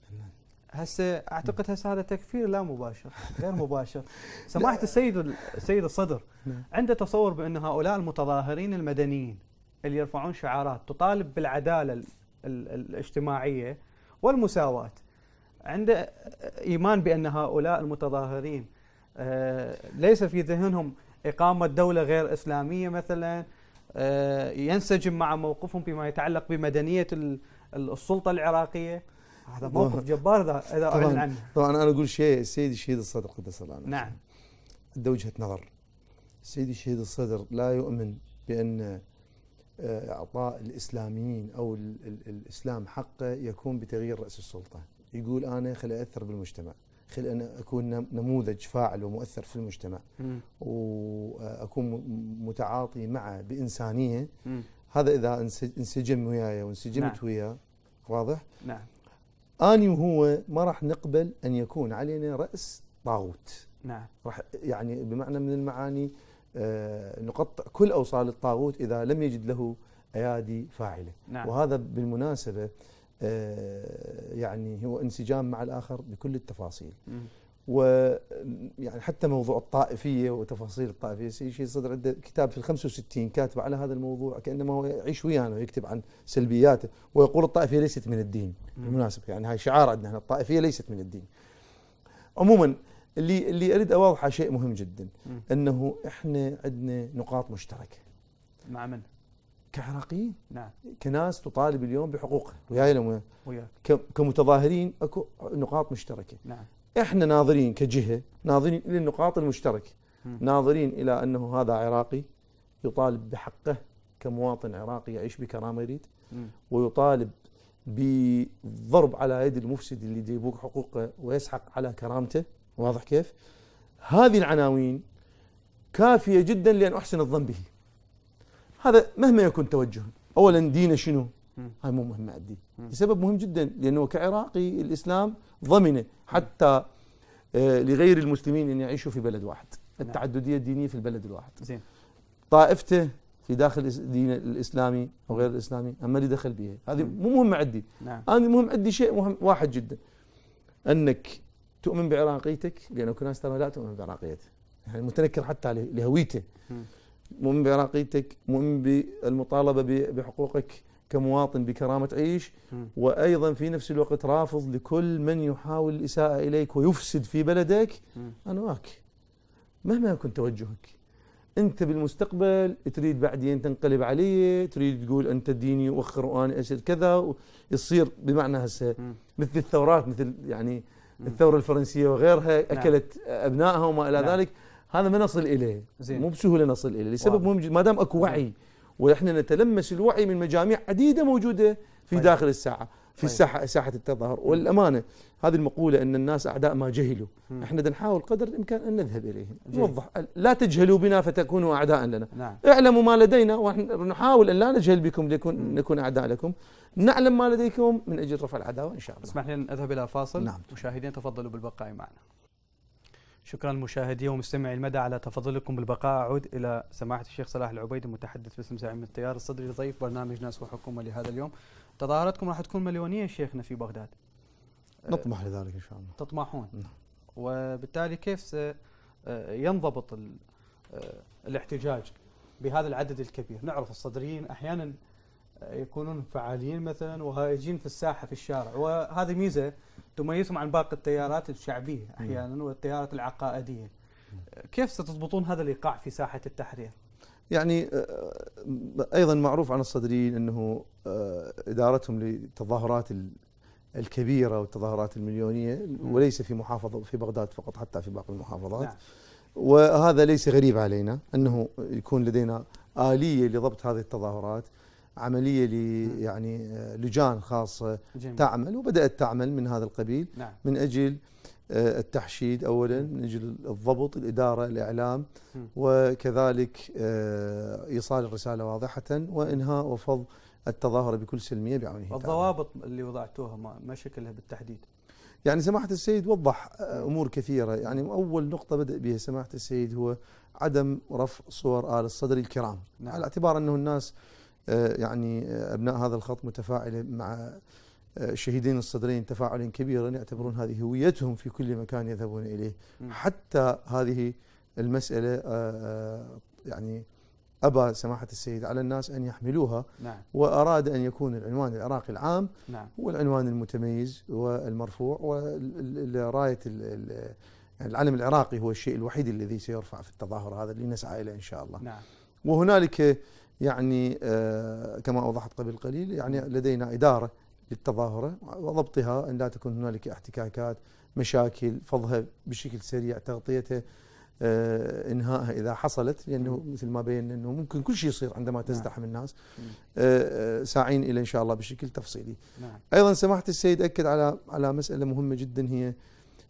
هسه اعتقد هسه هذا تكفير لا مباشر غير مباشر *laughs* سماحه السيد السيد الصدر نعم. عنده تصور بان هؤلاء المتظاهرين المدنيين اللي يرفعون شعارات تطالب بالعداله الاجتماعيه والمساواه عنده ايمان بان هؤلاء المتظاهرين آه، ليس في ذهنهم اقامه دوله غير اسلاميه مثلا آه، ينسجم مع موقفهم فيما يتعلق بمدنيه السلطه العراقيه هذا موقف جبار اذا اعلن عنه طبعا انا اقول شيء السيد الشهيد الصدر قدس الله نعم عنده وجهه نظر السيد الشهيد الصدر لا يؤمن بان آه، اعطاء الاسلاميين او الاسلام حقه يكون بتغيير راس السلطه يقول انا خل اثر بالمجتمع خل انا اكون نموذج فاعل ومؤثر في المجتمع آه، م. واكون متعاطي معه بانسانيه م. هذا اذا انسجم وياي وانسجمت نعم. وياه واضح؟ نعم اني وهو ما راح نقبل ان يكون علينا راس طاغوت نعم راح يعني بمعنى من المعاني آه نقطع كل اوصال الطاغوت اذا لم يجد له ايادي فاعله نعم. وهذا بالمناسبه آه، يعني هو انسجام مع الاخر بكل التفاصيل و يعني حتى موضوع الطائفيه وتفاصيل الطائفيه شيء صدر عنده كتاب في ال 65 كاتب على هذا الموضوع كانما هو يعيش ويانا ويكتب عن سلبياته ويقول الطائفيه ليست من الدين بالمناسبه يعني هاي شعار عندنا احنا الطائفيه ليست من الدين. عموما اللي اللي اريد اوضحه شيء مهم جدا انه احنا عندنا نقاط مشتركه. مع من؟ كعراقيين نعم كناس تطالب اليوم بحقوقها وياي وياك كمتظاهرين اكو نقاط مشتركه نعم احنا ناظرين كجهه ناظرين الى النقاط المشتركه ناظرين الى انه هذا عراقي يطالب بحقه كمواطن عراقي يعيش بكرامه يريد ويطالب بضرب على يد المفسد اللي يبوق حقوقه ويسحق على كرامته واضح كيف؟ هذه العناوين كافيه جدا لان احسن الظن به. هذا مهما يكون توجه اولا دينه شنو؟ هاي مو مهمه عندي لسبب مهم جدا لانه كعراقي الاسلام ضمنه حتى آه، لغير المسلمين ان يعيشوا في بلد واحد نعم. التعدديه الدينيه في البلد الواحد زين طائفته في داخل الدين الاسلامي او غير الاسلامي اما اللي دخل بها هذه مو مهمه عندي نعم. انا مهم عندي شيء مهم واحد جدا انك تؤمن بعراقيتك لانه اكو ناس ترى لا تؤمن بعراقيته يعني متنكر حتى لهويته مؤمن برقيتك مؤمن بالمطالبة بحقوقك كمواطن بكرامة عيش وأيضا في نفس الوقت رافض لكل من يحاول الإساءة إليك ويفسد في بلدك أنا معك مهما يكن توجهك أنت بالمستقبل تريد بعدين تنقلب علي تريد تقول أنت ديني وخر وأنا أسد كذا يصير بمعنى هسه مثل الثورات مثل يعني الثورة الفرنسية وغيرها نعم. أكلت أبنائها وما إلى نعم. ذلك هذا ما نصل اليه زين. مو بسهوله نصل اليه لسبب مهم ما دام اكو وعي واحنا نتلمس الوعي من مجاميع عديده موجوده في طيب. داخل الساعه في طيب. الساحه ساحه التظاهر والامانه هذه المقوله ان الناس اعداء ما جهلوا م. احنا نحاول قدر الامكان ان نذهب اليهم نوضح لا تجهلوا بنا فتكونوا اعداء لنا نعم. اعلموا ما لدينا ونحاول ان لا نجهل بكم لكون نكون اعداء لكم نعلم ما لديكم من اجل رفع العداوه ان شاء الله اسمح لي ان اذهب الى فاصل نعم. مشاهدين تفضلوا بالبقاء معنا شكرا مشاهدي ومستمعي المدى على تفضلكم بالبقاء أعود إلى سماحة الشيخ صلاح العبيد المتحدث باسم زعيم التيار الصدري ضيف برنامج ناس وحكومة لهذا اليوم تظاهراتكم راح تكون مليونية شيخنا في بغداد أه، نطمح لذلك إن شاء الله تطمحون نعم. وبالتالي كيف أه، ينضبط أه، الاحتجاج بهذا العدد الكبير نعرف الصدريين أحيانا يكونون فعالين مثلا وهايجين في الساحه في الشارع وهذه ميزه تميزهم عن باقي التيارات الشعبيه احيانا والتيارات العقائديه كيف ستضبطون هذا الايقاع في ساحه التحرير؟ يعني آه، آه، ايضا معروف عن الصدريين انه آه، ادارتهم للتظاهرات الكبيره والتظاهرات المليونيه وليس في محافظه في بغداد فقط حتى في باقي المحافظات نعم. وهذا ليس غريب علينا انه يكون لدينا اليه لضبط هذه التظاهرات عملية نعم. يعني آه، لجان خاصة جميل. تعمل وبدأت تعمل من هذا القبيل نعم. من أجل آه، التحشيد اولا من اجل الضبط الاداره الاعلام وكذلك آه، ايصال الرساله واضحه وانهاء وفض التظاهره بكل سلميه بعونه الضوابط اللي وضعتوها ما شكلها بالتحديد؟ يعني سماحه السيد وضح امور كثيره يعني اول نقطه بدا بها سماحه السيد هو عدم رفع صور ال الصدر الكرام نعم. على اعتبار انه الناس آه، يعني آه، ابناء هذا الخط متفاعله مع آه، الشهيدين الصدرين تفاعلا كبيرا يعتبرون هذه هويتهم في كل مكان يذهبون اليه حتى هذه المساله يعني ابى سماحه السيد على الناس ان يحملوها نعم. واراد ان يكون العنوان العراقي العام نعم. هو العنوان المتميز والمرفوع ورايه يعني العلم العراقي هو الشيء الوحيد الذي سيرفع في التظاهر هذا اللي نسعى اليه ان شاء الله نعم. وهنالك يعني آه, كما أوضحت قبل قليل يعني لدينا إدارة للتظاهرة وضبطها أن لا تكون هنالك احتكاكات مشاكل فضها بشكل سريع تغطيتها آه, انهائها اذا حصلت لانه مثل ما بينا انه ممكن كل شيء يصير عندما نعم. تزدحم الناس آه, ساعين الى ان شاء الله بشكل تفصيلي. نعم. ايضا سماحه السيد اكد على على مساله مهمه جدا هي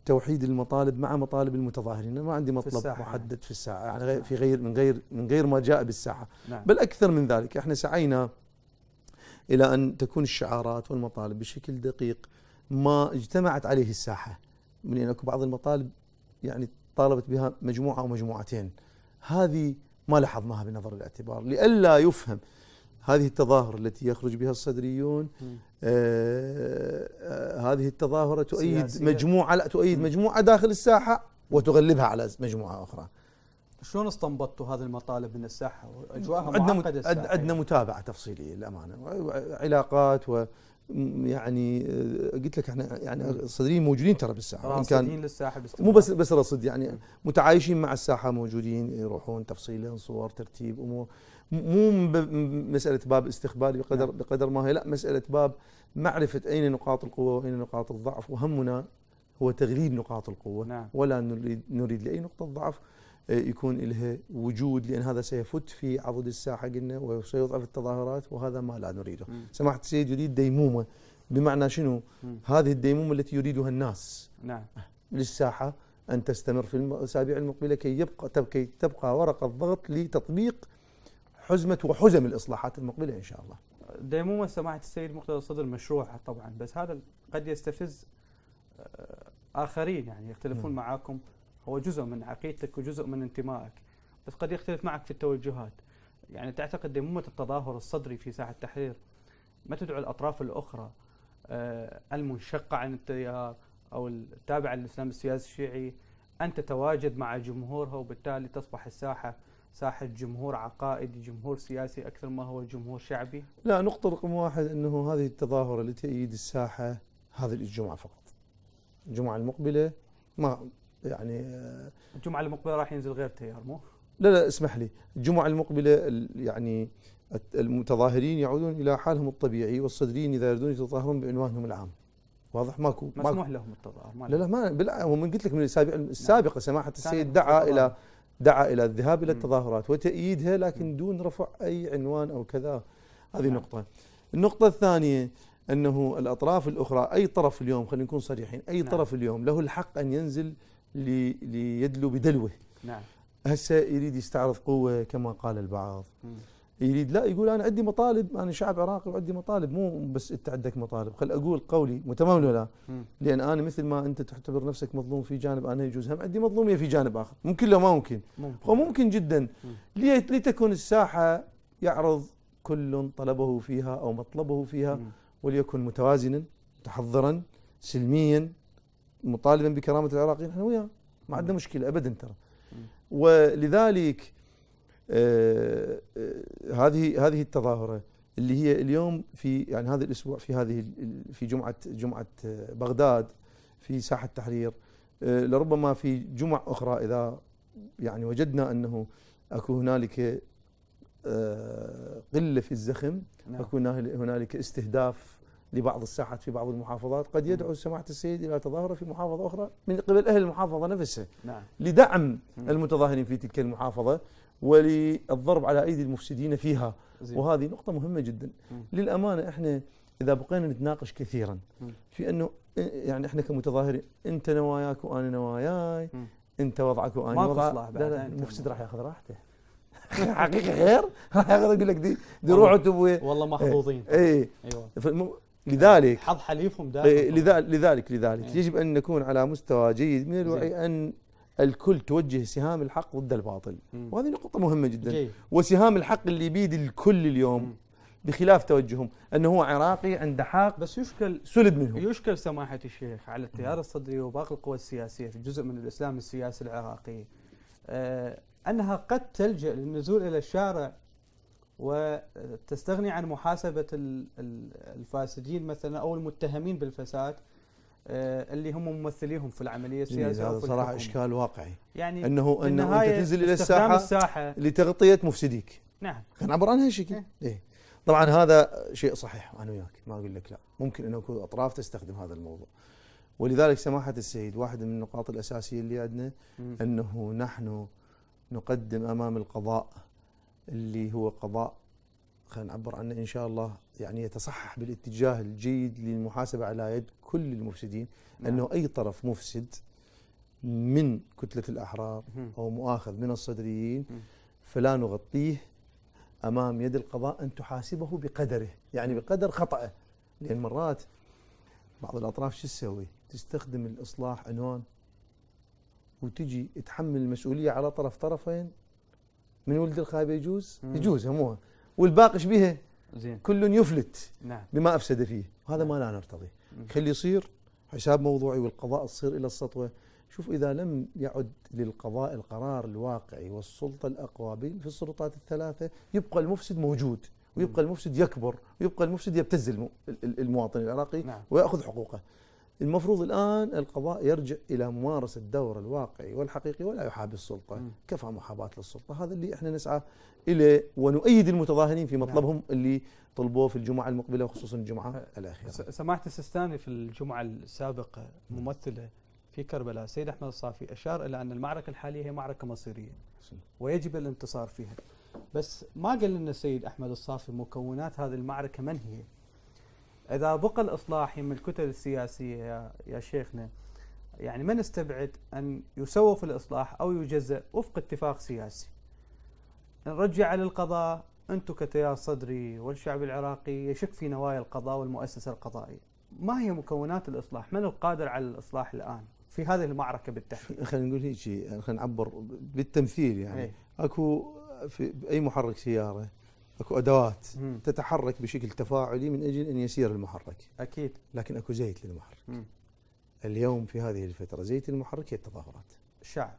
توحيد المطالب مع مطالب المتظاهرين أنا ما عندي مطلب في يعني. محدد في الساحه يعني نعم. في غير من غير من غير ما جاء بالساحه نعم. بل أكثر من ذلك احنا سعينا إلى أن تكون الشعارات والمطالب بشكل دقيق ما اجتمعت عليه الساحة من أن أكو بعض المطالب يعني طالبت بها مجموعة أو مجموعتين هذه ما لاحظناها بنظر الاعتبار لئلا يفهم هذه التظاهر التي يخرج بها الصدريون آه، آه، هذه التظاهرة تؤيد سياسية. مجموعة لا تؤيد مجموعة داخل الساحة وتغلبها على مجموعة أخرى شلون استنبطتوا هذه المطالب من الساحة وأجواءها معقدة عندنا يعني. متابعة تفصيلية للأمانة علاقات و يعني آه، قلت لك احنا يعني الصدريين موجودين ترى بالساحه ان كان للساحه باستمرار مو بس بس رصد يعني متعايشين مع الساحه موجودين يروحون تفصيلا صور ترتيب امور مو مساله باب استخباري بقدر نعم. بقدر ما هي لا مساله باب معرفه اين نقاط القوه واين نقاط الضعف وهمنا هو تغليب نقاط القوه نعم. ولا نريد نريد لاي نقطه ضعف آه، يكون لها وجود لان هذا سيفت في عضد الساحه قلنا وسيضعف التظاهرات وهذا ما لا نريده. سماحه السيد يريد ديمومه بمعنى شنو؟ مم. هذه الديمومه التي يريدها الناس نعم آه، للساحه ان تستمر في الاسابيع المقبله كي يبقى تبقى, تبقى ورقه ضغط لتطبيق حزمة وحزم الإصلاحات المقبلة إن شاء الله ديمومة سماحة السيد مقتدى الصدر مشروع طبعا بس هذا قد يستفز آه، آخرين يعني يختلفون م. معاكم هو جزء من عقيدتك وجزء من انتمائك بس قد يختلف معك في التوجهات يعني تعتقد ديمومة التظاهر الصدري في ساحة التحرير ما تدعو الأطراف الأخرى آه، المنشقة عن التيار أو التابعة للإسلام السياسي الشيعي أن تتواجد مع جمهورها وبالتالي تصبح الساحة ساحه جمهور عقائدي جمهور سياسي اكثر ما هو جمهور شعبي لا نقطه رقم واحد انه هذه التظاهره لتأييد الساحه هذه الجمعه فقط الجمعه المقبله ما يعني آه، الجمعه المقبله راح ينزل غير تيار مو لا لا اسمح لي الجمعه المقبله يعني المتظاهرين يعودون الى حالهم الطبيعي والصدريين اذا يريدون يتظاهرون بعنوانهم العام واضح ماكو مسموح ماكو لهم التظاهر ما لا لا ما هو من قلت لك من السابق نعم. السابقه سماحه السيد دعا الى دعا الى الذهاب الى التظاهرات وتأييدها لكن دون رفع اي عنوان او كذا هذه نعم. نقطه. النقطه الثانيه انه الاطراف الاخرى اي طرف اليوم خلينا نكون صريحين اي نعم. طرف اليوم له الحق ان ينزل لي ليدلو بدلوه. نعم. هسه يريد يستعرض قوه كما قال البعض. مم. يريد لا يقول انا عندي مطالب انا شعب عراقي وعندي مطالب مو بس انت عندك مطالب خل اقول قولي متمام ولا لان انا مثل ما انت تعتبر نفسك مظلوم في جانب انا يجوز هم عندي مظلوميه في جانب اخر ممكن لو ما ممكن وممكن جدا لتكون الساحه يعرض كل طلبه فيها او مطلبه فيها وليكن متوازنا متحضرا سلميا مطالبا بكرامه العراقيين احنا وياه ما عندنا مشكله ابدا ترى ولذلك آه، آه، هذه هذه التظاهره اللي هي اليوم في يعني هذا الاسبوع في هذه في جمعه جمعه بغداد في ساحه التحرير آه، لربما في جمع اخرى اذا يعني وجدنا انه اكو هنالك قله في الزخم نعم. اكو هنالك استهداف لبعض الساحات في بعض المحافظات قد نعم. يدعو سماحه السيد الى تظاهره في محافظه اخرى من قبل اهل المحافظه نفسها نعم. لدعم نعم. المتظاهرين في تلك المحافظه وللضرب على ايدي المفسدين فيها وهذه نقطه مهمه جدا للامانه احنا اذا بقينا نتناقش كثيرا في انه إيه، يعني احنا كمتظاهرين انت نواياك وانا نواياي انت وضعك وانا وضعك لا لا المفسد راح ياخذ راحته *laughs* حقيقه غير راح ياخذ يقول لك دي دي روحوا تبوي والله إيه، محظوظين اي ايوه لذلك حظ حليفهم دائما إيه، لذلك لذلك, لذلك يجب ان نكون على مستوى جيد من الوعي ان الكل توجه سهام الحق ضد الباطل مم. وهذه نقطة مهمة جدا جي. وسهام الحق اللي بيد الكل اليوم مم. بخلاف توجههم انه هو عراقي عنده حق بس يشكل سلد منهم يشكل سماحه الشيخ على التيار الصدري وباقي القوى السياسيه في جزء من الاسلام السياسي العراقي آه انها قد تلجا للنزول الى الشارع وتستغني عن محاسبه الفاسدين مثلا او المتهمين بالفساد آه، اللي هم ممثليهم في العمليه السياسيه هذا صراحه اشكال واقعي يعني انه انه انت تنزل الى الساحه, الساحة لتغطيه مفسديك نعم خلينا نعبر عن هالشكل إيه؟, إيه؟ طبعا هذا شيء صحيح انا وياك ما اقول لك لا ممكن انه يكون اطراف تستخدم هذا الموضوع ولذلك سماحه السيد واحد من النقاط الاساسيه اللي عندنا انه نحن نقدم امام القضاء اللي هو قضاء خلينا نعبر عنه ان شاء الله يعني يتصحح بالاتجاه الجيد للمحاسبه على يد كل المفسدين نعم. انه اي طرف مفسد من كتله الاحرار او مؤاخذ من الصدريين فلا نغطيه امام يد القضاء ان تحاسبه بقدره يعني بقدر خطاه لان مرات بعض الاطراف شو تسوي؟ تستخدم الاصلاح عنوان وتجي تحمل المسؤوليه على طرف طرفين من ولد الخايب يجوز؟ يجوز هموها والباقي ايش شبيهه زين كل يفلت نعم. بما افسد فيه وهذا ما لا نرتضيه نعم. خلي يصير حساب موضوعي والقضاء تصير الى السطوه شوف اذا لم يعد للقضاء القرار الواقعي والسلطه الاقوى في السلطات الثلاثه يبقى المفسد موجود ويبقى المفسد يكبر ويبقى المفسد يبتز المواطن العراقي نعم. وياخذ حقوقه المفروض الآن القضاء يرجع إلى ممارسة الدور الواقعي والحقيقي ولا يحابي السلطة كفى محاباة للسلطة هذا اللي احنا نسعى إليه ونؤيد المتظاهرين في مطلبهم نعم. اللي طلبوه في الجمعة المقبلة وخصوصا الجمعة الأخيرة سماحة السيستاني في الجمعة السابقة ممثلة في كربلاء سيد أحمد الصافي أشار إلى أن المعركة الحالية هي معركة مصيرية ويجب الانتصار فيها بس ما قال لنا السيد أحمد الصافي مكونات هذه المعركة من هي اذا بقى الاصلاح من الكتل السياسيه يا, يا شيخنا يعني ما نستبعد ان يسوف الاصلاح او يجزا وفق اتفاق سياسي. نرجع للقضاء انتم كتيار صدري والشعب العراقي يشك في نوايا القضاء والمؤسسه القضائيه. ما هي مكونات الاصلاح؟ من القادر على الاصلاح الان؟ في هذه المعركه بالتحديد. خلينا نقول هيك خلينا نعبر بالتمثيل يعني إيه. اكو في اي محرك سياره اكو ادوات مم. تتحرك بشكل تفاعلي من اجل ان يسير المحرك اكيد لكن اكو زيت للمحرك مم. اليوم في هذه الفتره زيت المحرك هي التظاهرات الشعب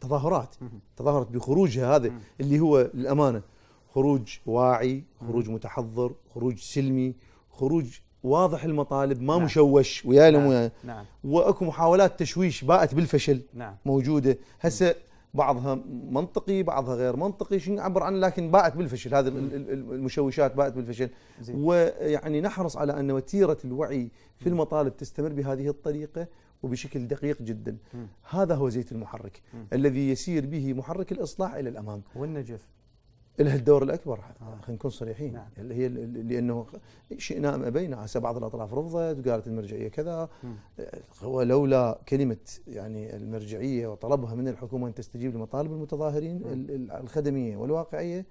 تظاهرات مم. تظاهرت بخروجها هذا مم. اللي هو الامانه خروج واعي خروج مم. متحضر خروج سلمي خروج واضح المطالب ما نعم. مشوش ويا نعم. نعم. واكو محاولات تشويش باءت بالفشل نعم. موجوده هسه بعضها منطقي بعضها غير منطقي شو نعبر عن لكن باءت بالفشل هذا المشوشات باءت بالفشل ويعني نحرص على ان وتيره الوعي في المطالب تستمر بهذه الطريقه وبشكل دقيق جدا هذا هو زيت المحرك الذي يسير به محرك الاصلاح الى الامام والنجف لها الدور الاكبر آه. نعم. خلينا نكون صريحين نعم. اللي هي لانه شئنا ام ابينا هسه بعض الاطراف رفضت وقالت المرجعيه كذا آه، ولولا كلمه يعني المرجعيه وطلبها من الحكومه ان تستجيب لمطالب المتظاهرين مم. الخدميه والواقعيه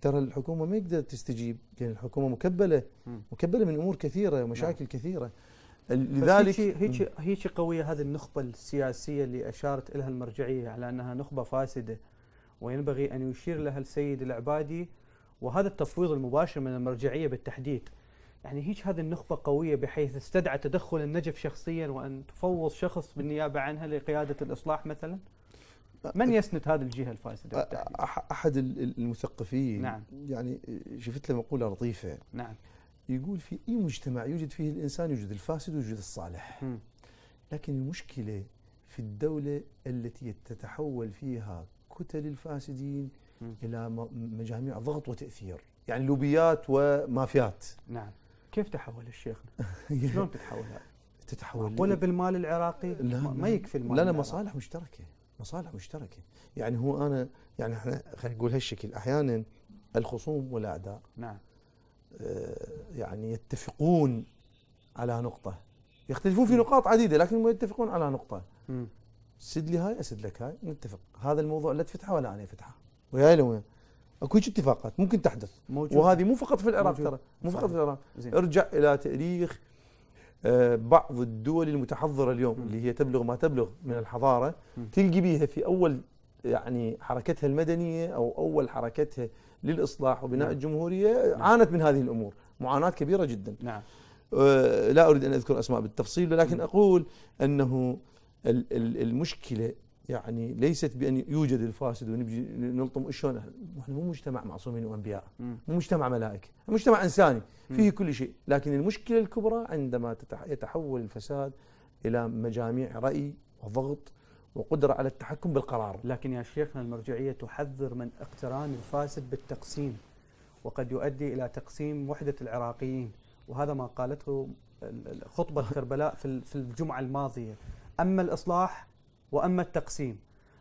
ترى الحكومه ما يقدر تستجيب لان يعني الحكومه مكبله مكبله من امور كثيره ومشاكل نعم. كثيره لذلك هيك هيك قويه هذه النخبه السياسيه اللي اشارت لها المرجعيه على انها نخبه فاسده وينبغي أن يشير لها السيد العبادي وهذا التفويض المباشر من المرجعية بالتحديد يعني هيك هذه النخبة قوية بحيث استدعى تدخل النجف شخصيا وأن تفوض شخص بالنيابة عنها لقيادة الإصلاح مثلا من يسند هذه الجهة الفاسدة أحد المثقفين نعم. يعني شفت له مقولة لطيفة نعم يقول في أي مجتمع يوجد فيه الإنسان يوجد الفاسد ويوجد الصالح م. لكن المشكلة في الدولة التي تتحول فيها كتل الفاسدين م. الى مجاميع ضغط وتاثير يعني لوبيات ومافيات نعم كيف تحول الشيخ *laughs* شلون تتحول تتحول ولا بالمال العراقي لا ما يكفي المال لا لا مصالح مشتركه مصالح مشتركه يعني هو انا يعني احنا خلينا نقول هالشكل احيانا الخصوم والاعداء نعم آه يعني يتفقون على نقطه يختلفون في نقاط عديده لكن يتفقون على نقطه م. سد لي هاي اسد لك هاي نتفق هذا الموضوع لا تفتحه ولا انا افتحه وياي لوين اكو هيك اتفاقات ممكن تحدث موجود. وهذه مو فقط في العراق ترى مو فقط في العراق زين. ارجع الى تاريخ آه، بعض الدول المتحضره اليوم م. اللي هي تبلغ ما تبلغ من الحضاره م. تلقي بيها في اول يعني حركتها المدنيه او اول حركتها للاصلاح وبناء نعم. الجمهوريه نعم. عانت من هذه الامور معاناه كبيره جدا نعم آه، لا اريد ان اذكر اسماء بالتفصيل ولكن اقول انه المشكله يعني ليست بان يوجد الفاسد ونبجي نلطم شلون احنا مو مجتمع معصومين وانبياء مو مجتمع ملائكه مجتمع انساني فيه كل شيء لكن المشكله الكبرى عندما يتحول الفساد الى مجاميع راي وضغط وقدره على التحكم بالقرار لكن يا شيخنا المرجعيه تحذر من اقتران الفاسد بالتقسيم وقد يؤدي الى تقسيم وحده العراقيين وهذا ما قالته خطبه كربلاء في الجمعه الماضيه أما الإصلاح وأما التقسيم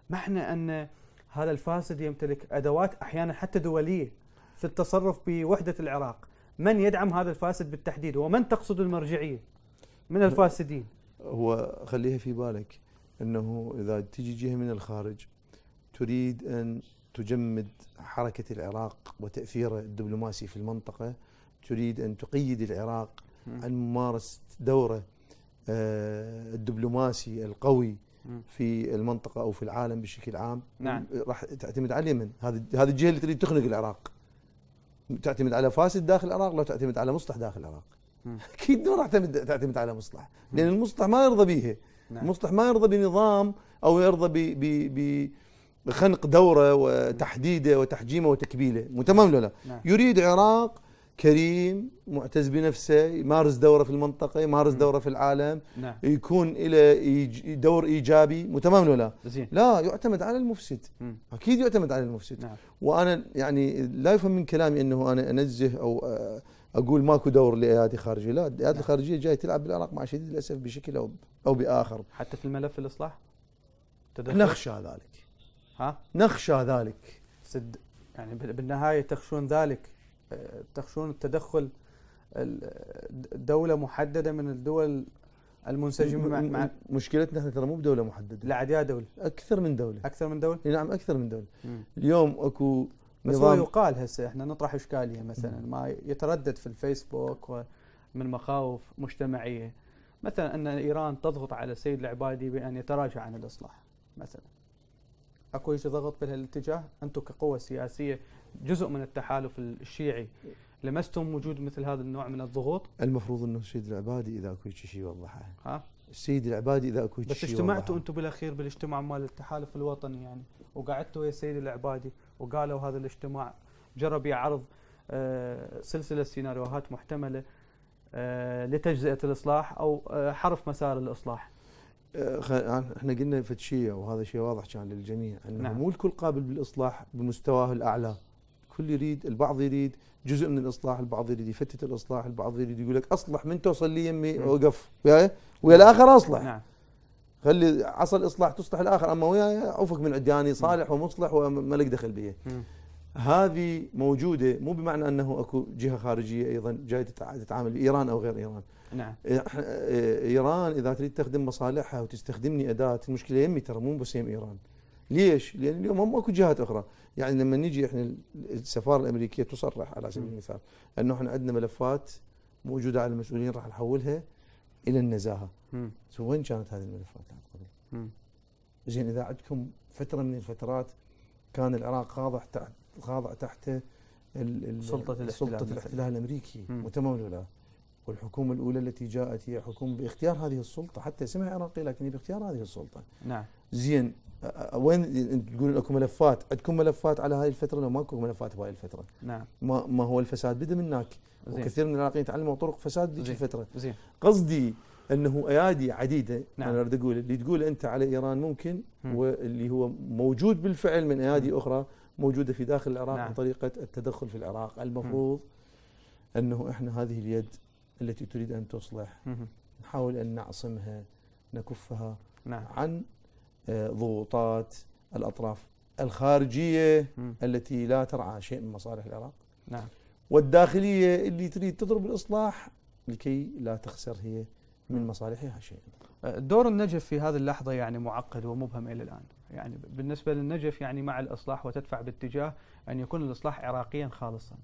معنى أن هذا الفاسد يمتلك أدوات أحيانا حتى دولية في التصرف بوحدة العراق من يدعم هذا الفاسد بالتحديد ومن تقصد المرجعية من الفاسدين هو خليها في بالك أنه إذا تجي جهة من الخارج تريد أن تجمد حركة العراق وتأثيره الدبلوماسي في المنطقة تريد أن تقيد العراق عن ممارسة دوره آه، الدبلوماسي القوي في المنطقة أو في العالم بشكل عام نعم. راح تعتمد على اليمن هذه هذه الجهة اللي تريد تخنق العراق تعتمد على فاسد داخل العراق لو تعتمد على مصلح داخل العراق *laughs* أكيد ما راح تعتمد على مصلح لأن المصلح ما يرضى بيها نعم. المصلح ما يرضى بنظام أو يرضى ب ب بخنق دوره وتحديده وتحجيمه وتكبيله مو تمام لا. نعم. يريد عراق كريم معتز بنفسه يمارس دوره في المنطقه يمارس دوره في العالم نعم. يكون له دور ايجابي متمام ولا زين. لا يعتمد على المفسد مم. اكيد يعتمد على المفسد نعم. وانا يعني لا يفهم من كلامي انه انا انزه او اقول ماكو دور لايادي خارجيه لا الايادي نعم. الخارجيه جاي تلعب بالعراق مع شديد الاسف بشكل او او باخر حتى في الملف الاصلاح تدخل. نخشى ذلك ها نخشى ذلك سد يعني بالنهايه تخشون ذلك تخشون التدخل دولة محددة من الدول المنسجمة مع, مع مشكلتنا احنا ترى مو بدولة محددة لا عاد يا دولة أكثر من دولة أكثر من دولة؟ نعم أكثر من دولة مم. اليوم أكو بس هو يقال هسه احنا نطرح إشكالية مثلا ما يتردد في الفيسبوك ومن مخاوف مجتمعية مثلا أن إيران تضغط على السيد العبادي بأن يتراجع عن الإصلاح مثلا اكو شيء ضغط بهالاتجاه انتم كقوه سياسيه جزء من التحالف الشيعي لمستم وجود مثل هذا النوع من الضغوط؟ المفروض انه السيد العبادي اذا اكو شيء يوضحه ها؟ السيد العبادي اذا اكو شيء بس اجتمعتوا انتم بالاخير بالاجتماع مال التحالف الوطني يعني وقعدتوا ويا السيد العبادي وقالوا هذا الاجتماع جرب يعرض آه، سلسله سيناريوهات محتمله آه، لتجزئه الاصلاح او آه، حرف مسار الاصلاح. احنا قلنا فد شيء وهذا شيء واضح كان للجميع انه نعم. مو الكل قابل بالاصلاح بمستواه الاعلى. الكل يريد البعض يريد جزء من الاصلاح البعض يريد يفتت الاصلاح البعض يريد يقول لك اصلح من توصل لي يمي وقف وياي ويا الاخر اصلح نعم. خلي عصا الاصلاح تصلح الاخر اما وياي عفك من عدياني صالح ومصلح وما لك دخل بيه هذه موجوده مو بمعنى انه اكو جهه خارجيه ايضا جاي تتعامل بايران او غير ايران نعم ايران اذا تريد تخدم مصالحها وتستخدمني اداه المشكله يمي ترى مو بس يم ايران ليش؟ لان اليوم هم اكو جهات اخرى، يعني لما نجي احنا السفاره الامريكيه تصرح على سبيل المثال انه احنا عندنا ملفات موجوده على المسؤولين راح نحولها الى النزاهه. سو وين كانت هذه الملفات قبل؟ زين اذا عندكم فتره من الفترات كان العراق خاضع تحت خاضع تحت سلطه الاحتلال سلطه الاحتلال الامريكي وتمام ولا والحكومه الاولى التي جاءت هي حكومه باختيار هذه السلطه حتى اسمها عراقي لكن هي باختيار هذه السلطه نعم زين وين تقول اكو ملفات عندكم ملفات على هاي الفتره لو ماكو ملفات بهاي الفتره نعم ما, ما هو الفساد بدا من هناك وكثير من العراقيين تعلموا طرق فساد ذيك الفتره زين قصدي انه ايادي عديده نعم. انا اريد اقول اللي تقول انت على ايران ممكن م. واللي هو موجود بالفعل من ايادي م. اخرى موجوده في داخل العراق نعم. بطريقه التدخل في العراق المفروض م. انه احنا هذه اليد التي تريد ان تصلح نحاول ان نعصمها نكفها نعم. عن آه، ضغوطات الأطراف الخارجية م. التي لا ترعى شيء من مصالح العراق نعم والداخلية اللي تريد تضرب الإصلاح لكي لا تخسر هي من مصالحها شيء آه، دور النجف في هذه اللحظة يعني معقد ومبهم إلى الآن يعني بالنسبة للنجف يعني مع الإصلاح وتدفع باتجاه أن يكون الإصلاح عراقيا خالصا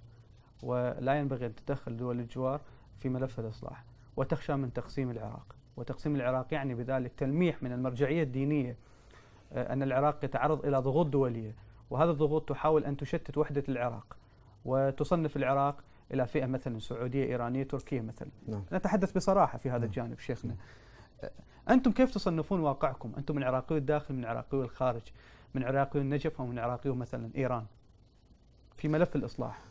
ولا ينبغي أن تتدخل دول الجوار في ملف الإصلاح وتخشى من تقسيم العراق وتقسيم العراق يعني بذلك تلميح من المرجعية الدينية آه، أن العراق يتعرض إلى ضغوط دولية وهذا الضغوط تحاول أن تشتت وحدة العراق وتصنف العراق إلى فئة مثلا سعودية إيرانية تركية مثلا نعم. نتحدث بصراحة في هذا نعم. الجانب شيخنا نعم. آه، أنتم كيف تصنفون واقعكم أنتم من عراقي الداخل من عراقي الخارج من عراقي النجف ومن عراقي مثلا إيران في ملف الإصلاح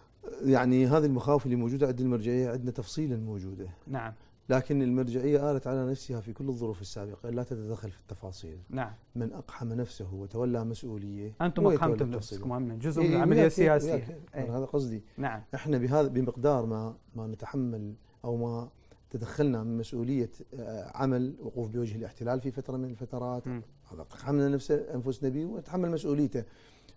يعني هذه المخاوف اللي موجودة عند المرجعية عندنا تفصيلا موجودة نعم لكن المرجعية آلت على نفسها في كل الظروف السابقة لا تتدخل في التفاصيل نعم من أقحم نفسه وتولى مسؤولية أنتم أقحمتم نفسكم أمنا جزء إيه، من العملية السياسية إيه. أنا هذا قصدي نعم إحنا بهذا بمقدار ما ما نتحمل أو ما تدخلنا من مسؤولية آه، عمل وقوف بوجه الاحتلال في فترة من الفترات م. هذا أقحمنا نفس أنفسنا به ونتحمل مسؤوليته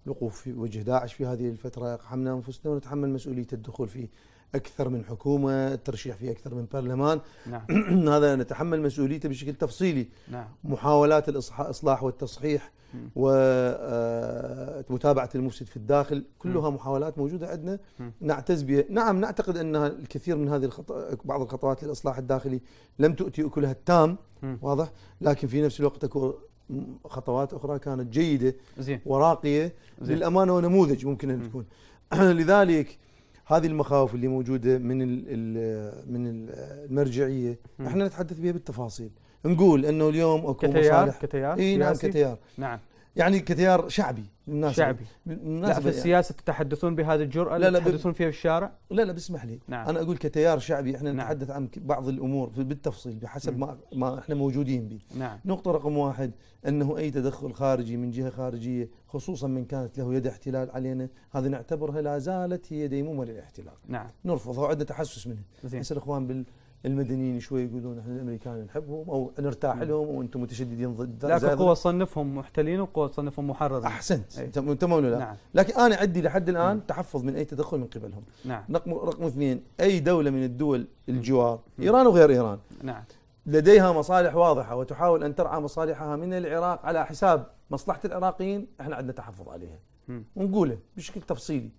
الوقوف في وجه داعش في هذه الفترة أقحمنا أنفسنا ونتحمل مسؤولية الدخول في اكثر من حكومه، الترشيح في اكثر من برلمان نعم. *clears throat* هذا نتحمل مسؤوليته بشكل تفصيلي نعم. محاولات الاصلاح والتصحيح ومتابعه آه، المفسد في الداخل كلها م. محاولات موجوده عندنا نعتز بها، نعم نعتقد ان الكثير من هذه الخط... بعض الخطوات للاصلاح الداخلي لم تؤتي اكلها التام م. واضح؟ لكن في نفس الوقت اكو خطوات اخرى كانت جيده زين. وراقيه زي. للامانه ونموذج ممكن ان تكون *clears throat* لذلك هذه المخاوف اللي موجوده من الـ ال من المرجعيه م. احنا نتحدث بها بالتفاصيل نقول انه اليوم اكو كتيار مصالح كتيار اي نعم كتيار نعم يعني كتيار شعبي الناس شعبي الناس لا في يعني. السياسة تتحدثون بهذه الجرأة لا لا تتحدثون فيها في الشارع؟ لا لا بسمح لي نعم. أنا أقول كتيار شعبي احنا نعم. نتحدث عن بعض الأمور بالتفصيل بحسب ما, ما احنا موجودين به نعم. نقطة رقم واحد أنه أي تدخل خارجي من جهة خارجية خصوصا من كانت له يد احتلال علينا هذه نعتبرها لا زالت هي ديمومة للاحتلال نعم. نرفضها وعندنا تحسس منها بس الإخوان بال المدنيين شوي يقولون احنا الامريكان نحبهم او نرتاح لهم وانتم متشددين ضد لكن قوة تصنفهم محتلين وقوة تصنفهم محررين احسنت إيه. انت ولا لا نعم. لكن انا عندي لحد الان م. تحفظ من اي تدخل من قبلهم نعم رقم رقم اثنين اي دوله من الدول الجوار م. ايران وغير ايران نعم لديها مصالح واضحه وتحاول ان ترعى مصالحها من العراق على حساب مصلحه العراقيين احنا عندنا تحفظ عليها م. ونقوله بشكل تفصيلي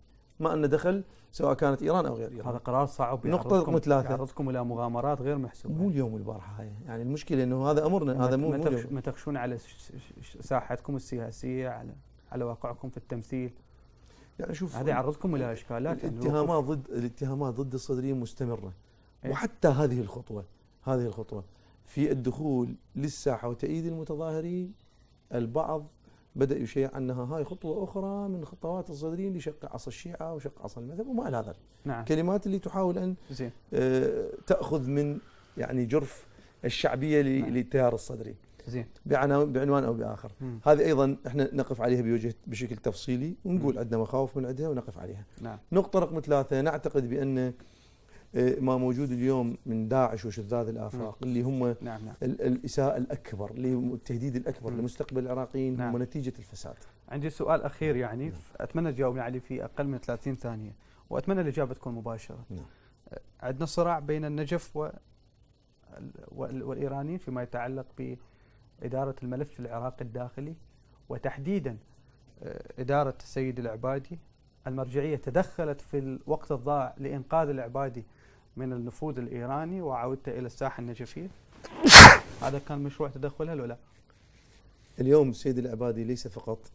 ما أن دخل سواء كانت إيران أو غير إيران هذا قرار صعب نقطة رقم ثلاثة يعرضكم إلى مغامرات غير محسوبة مو اليوم والبارحة هاي يعني المشكلة أنه هذا أمرنا هذا مو ما تخشون على ساحتكم السياسية على على واقعكم في التمثيل يعني شوف هذا يعرضكم الى اشكالات يعني الاتهامات ضد الاتهامات ضد الصدريه مستمره ايه؟ وحتى هذه الخطوه هذه الخطوه في الدخول للساحه وتأييد المتظاهرين البعض بدأ يشيع أنها هاي خطوة أخرى من خطوات الصدريين لشق عصا الشيعة وشق عصا المذهب وما إلى هذا نعم. كلمات اللي تحاول أن زين. آه تأخذ من يعني جرف الشعبية نعم. للتيار الصدري زين. بعنوان أو بآخر مم. هذه أيضا احنا نقف عليها بوجه بشكل تفصيلي ونقول مم. عندنا مخاوف من عندها ونقف عليها نعم. نقطة رقم ثلاثة نعتقد بأن إيه، ما موجود اليوم من داعش وشذاذ الافاق نعم. اللي هم نعم نعم. الاساءه الاكبر اللي هم التهديد الاكبر لمستقبل العراقيين نعم. هم نتيجه الفساد عندي سؤال اخير نعم. يعني نعم. اتمنى تجاوبني عليه في اقل من 30 ثانيه واتمنى الاجابه تكون مباشره نعم. عندنا صراع بين النجف و والايرانيين فيما يتعلق باداره الملف العراقي الداخلي وتحديدا آه، اداره السيد العبادي المرجعيه تدخلت في الوقت الضائع لانقاذ العبادي من النفوذ الايراني وعودته الى الساحه النجفيه؟ *laughs* هذا كان مشروع تدخلها ولا لا؟ اليوم السيد العبادي ليس فقط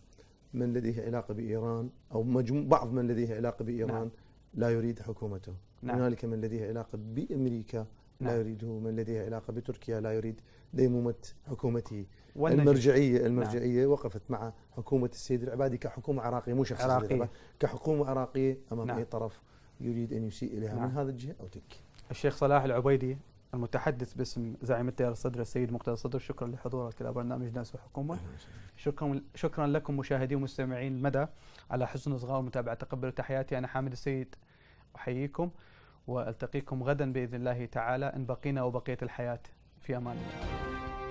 من لديه علاقه بايران او مجمو بعض من لديه علاقه بايران نعم. لا يريد حكومته، نعم. هنالك من لديه علاقه بامريكا نعم. لا يريده، من لديه علاقه بتركيا لا يريد ديمومه حكومته. والنجف. المرجعيه نعم. المرجعيه نعم. وقفت مع حكومه السيد العبادي كحكومه عراقيه مو شخص عراقية. كحكومه عراقيه امام نعم. اي طرف يريد أن يسيء إليها نعم. من هذا الجهة أو تلك الشيخ صلاح العبيدي المتحدث باسم زعيم التيار الصدر السيد مقتدى الصدر شكرا لحضورك إلى برنامج ناس وحكومة شكرا شكرا لكم مشاهدي ومستمعين المدى على حسن صغار ومتابعه تقبل تحياتي أنا حامد السيد أحييكم وألتقيكم غدا بإذن الله تعالى إن بقينا وبقية الحياة في أمان الله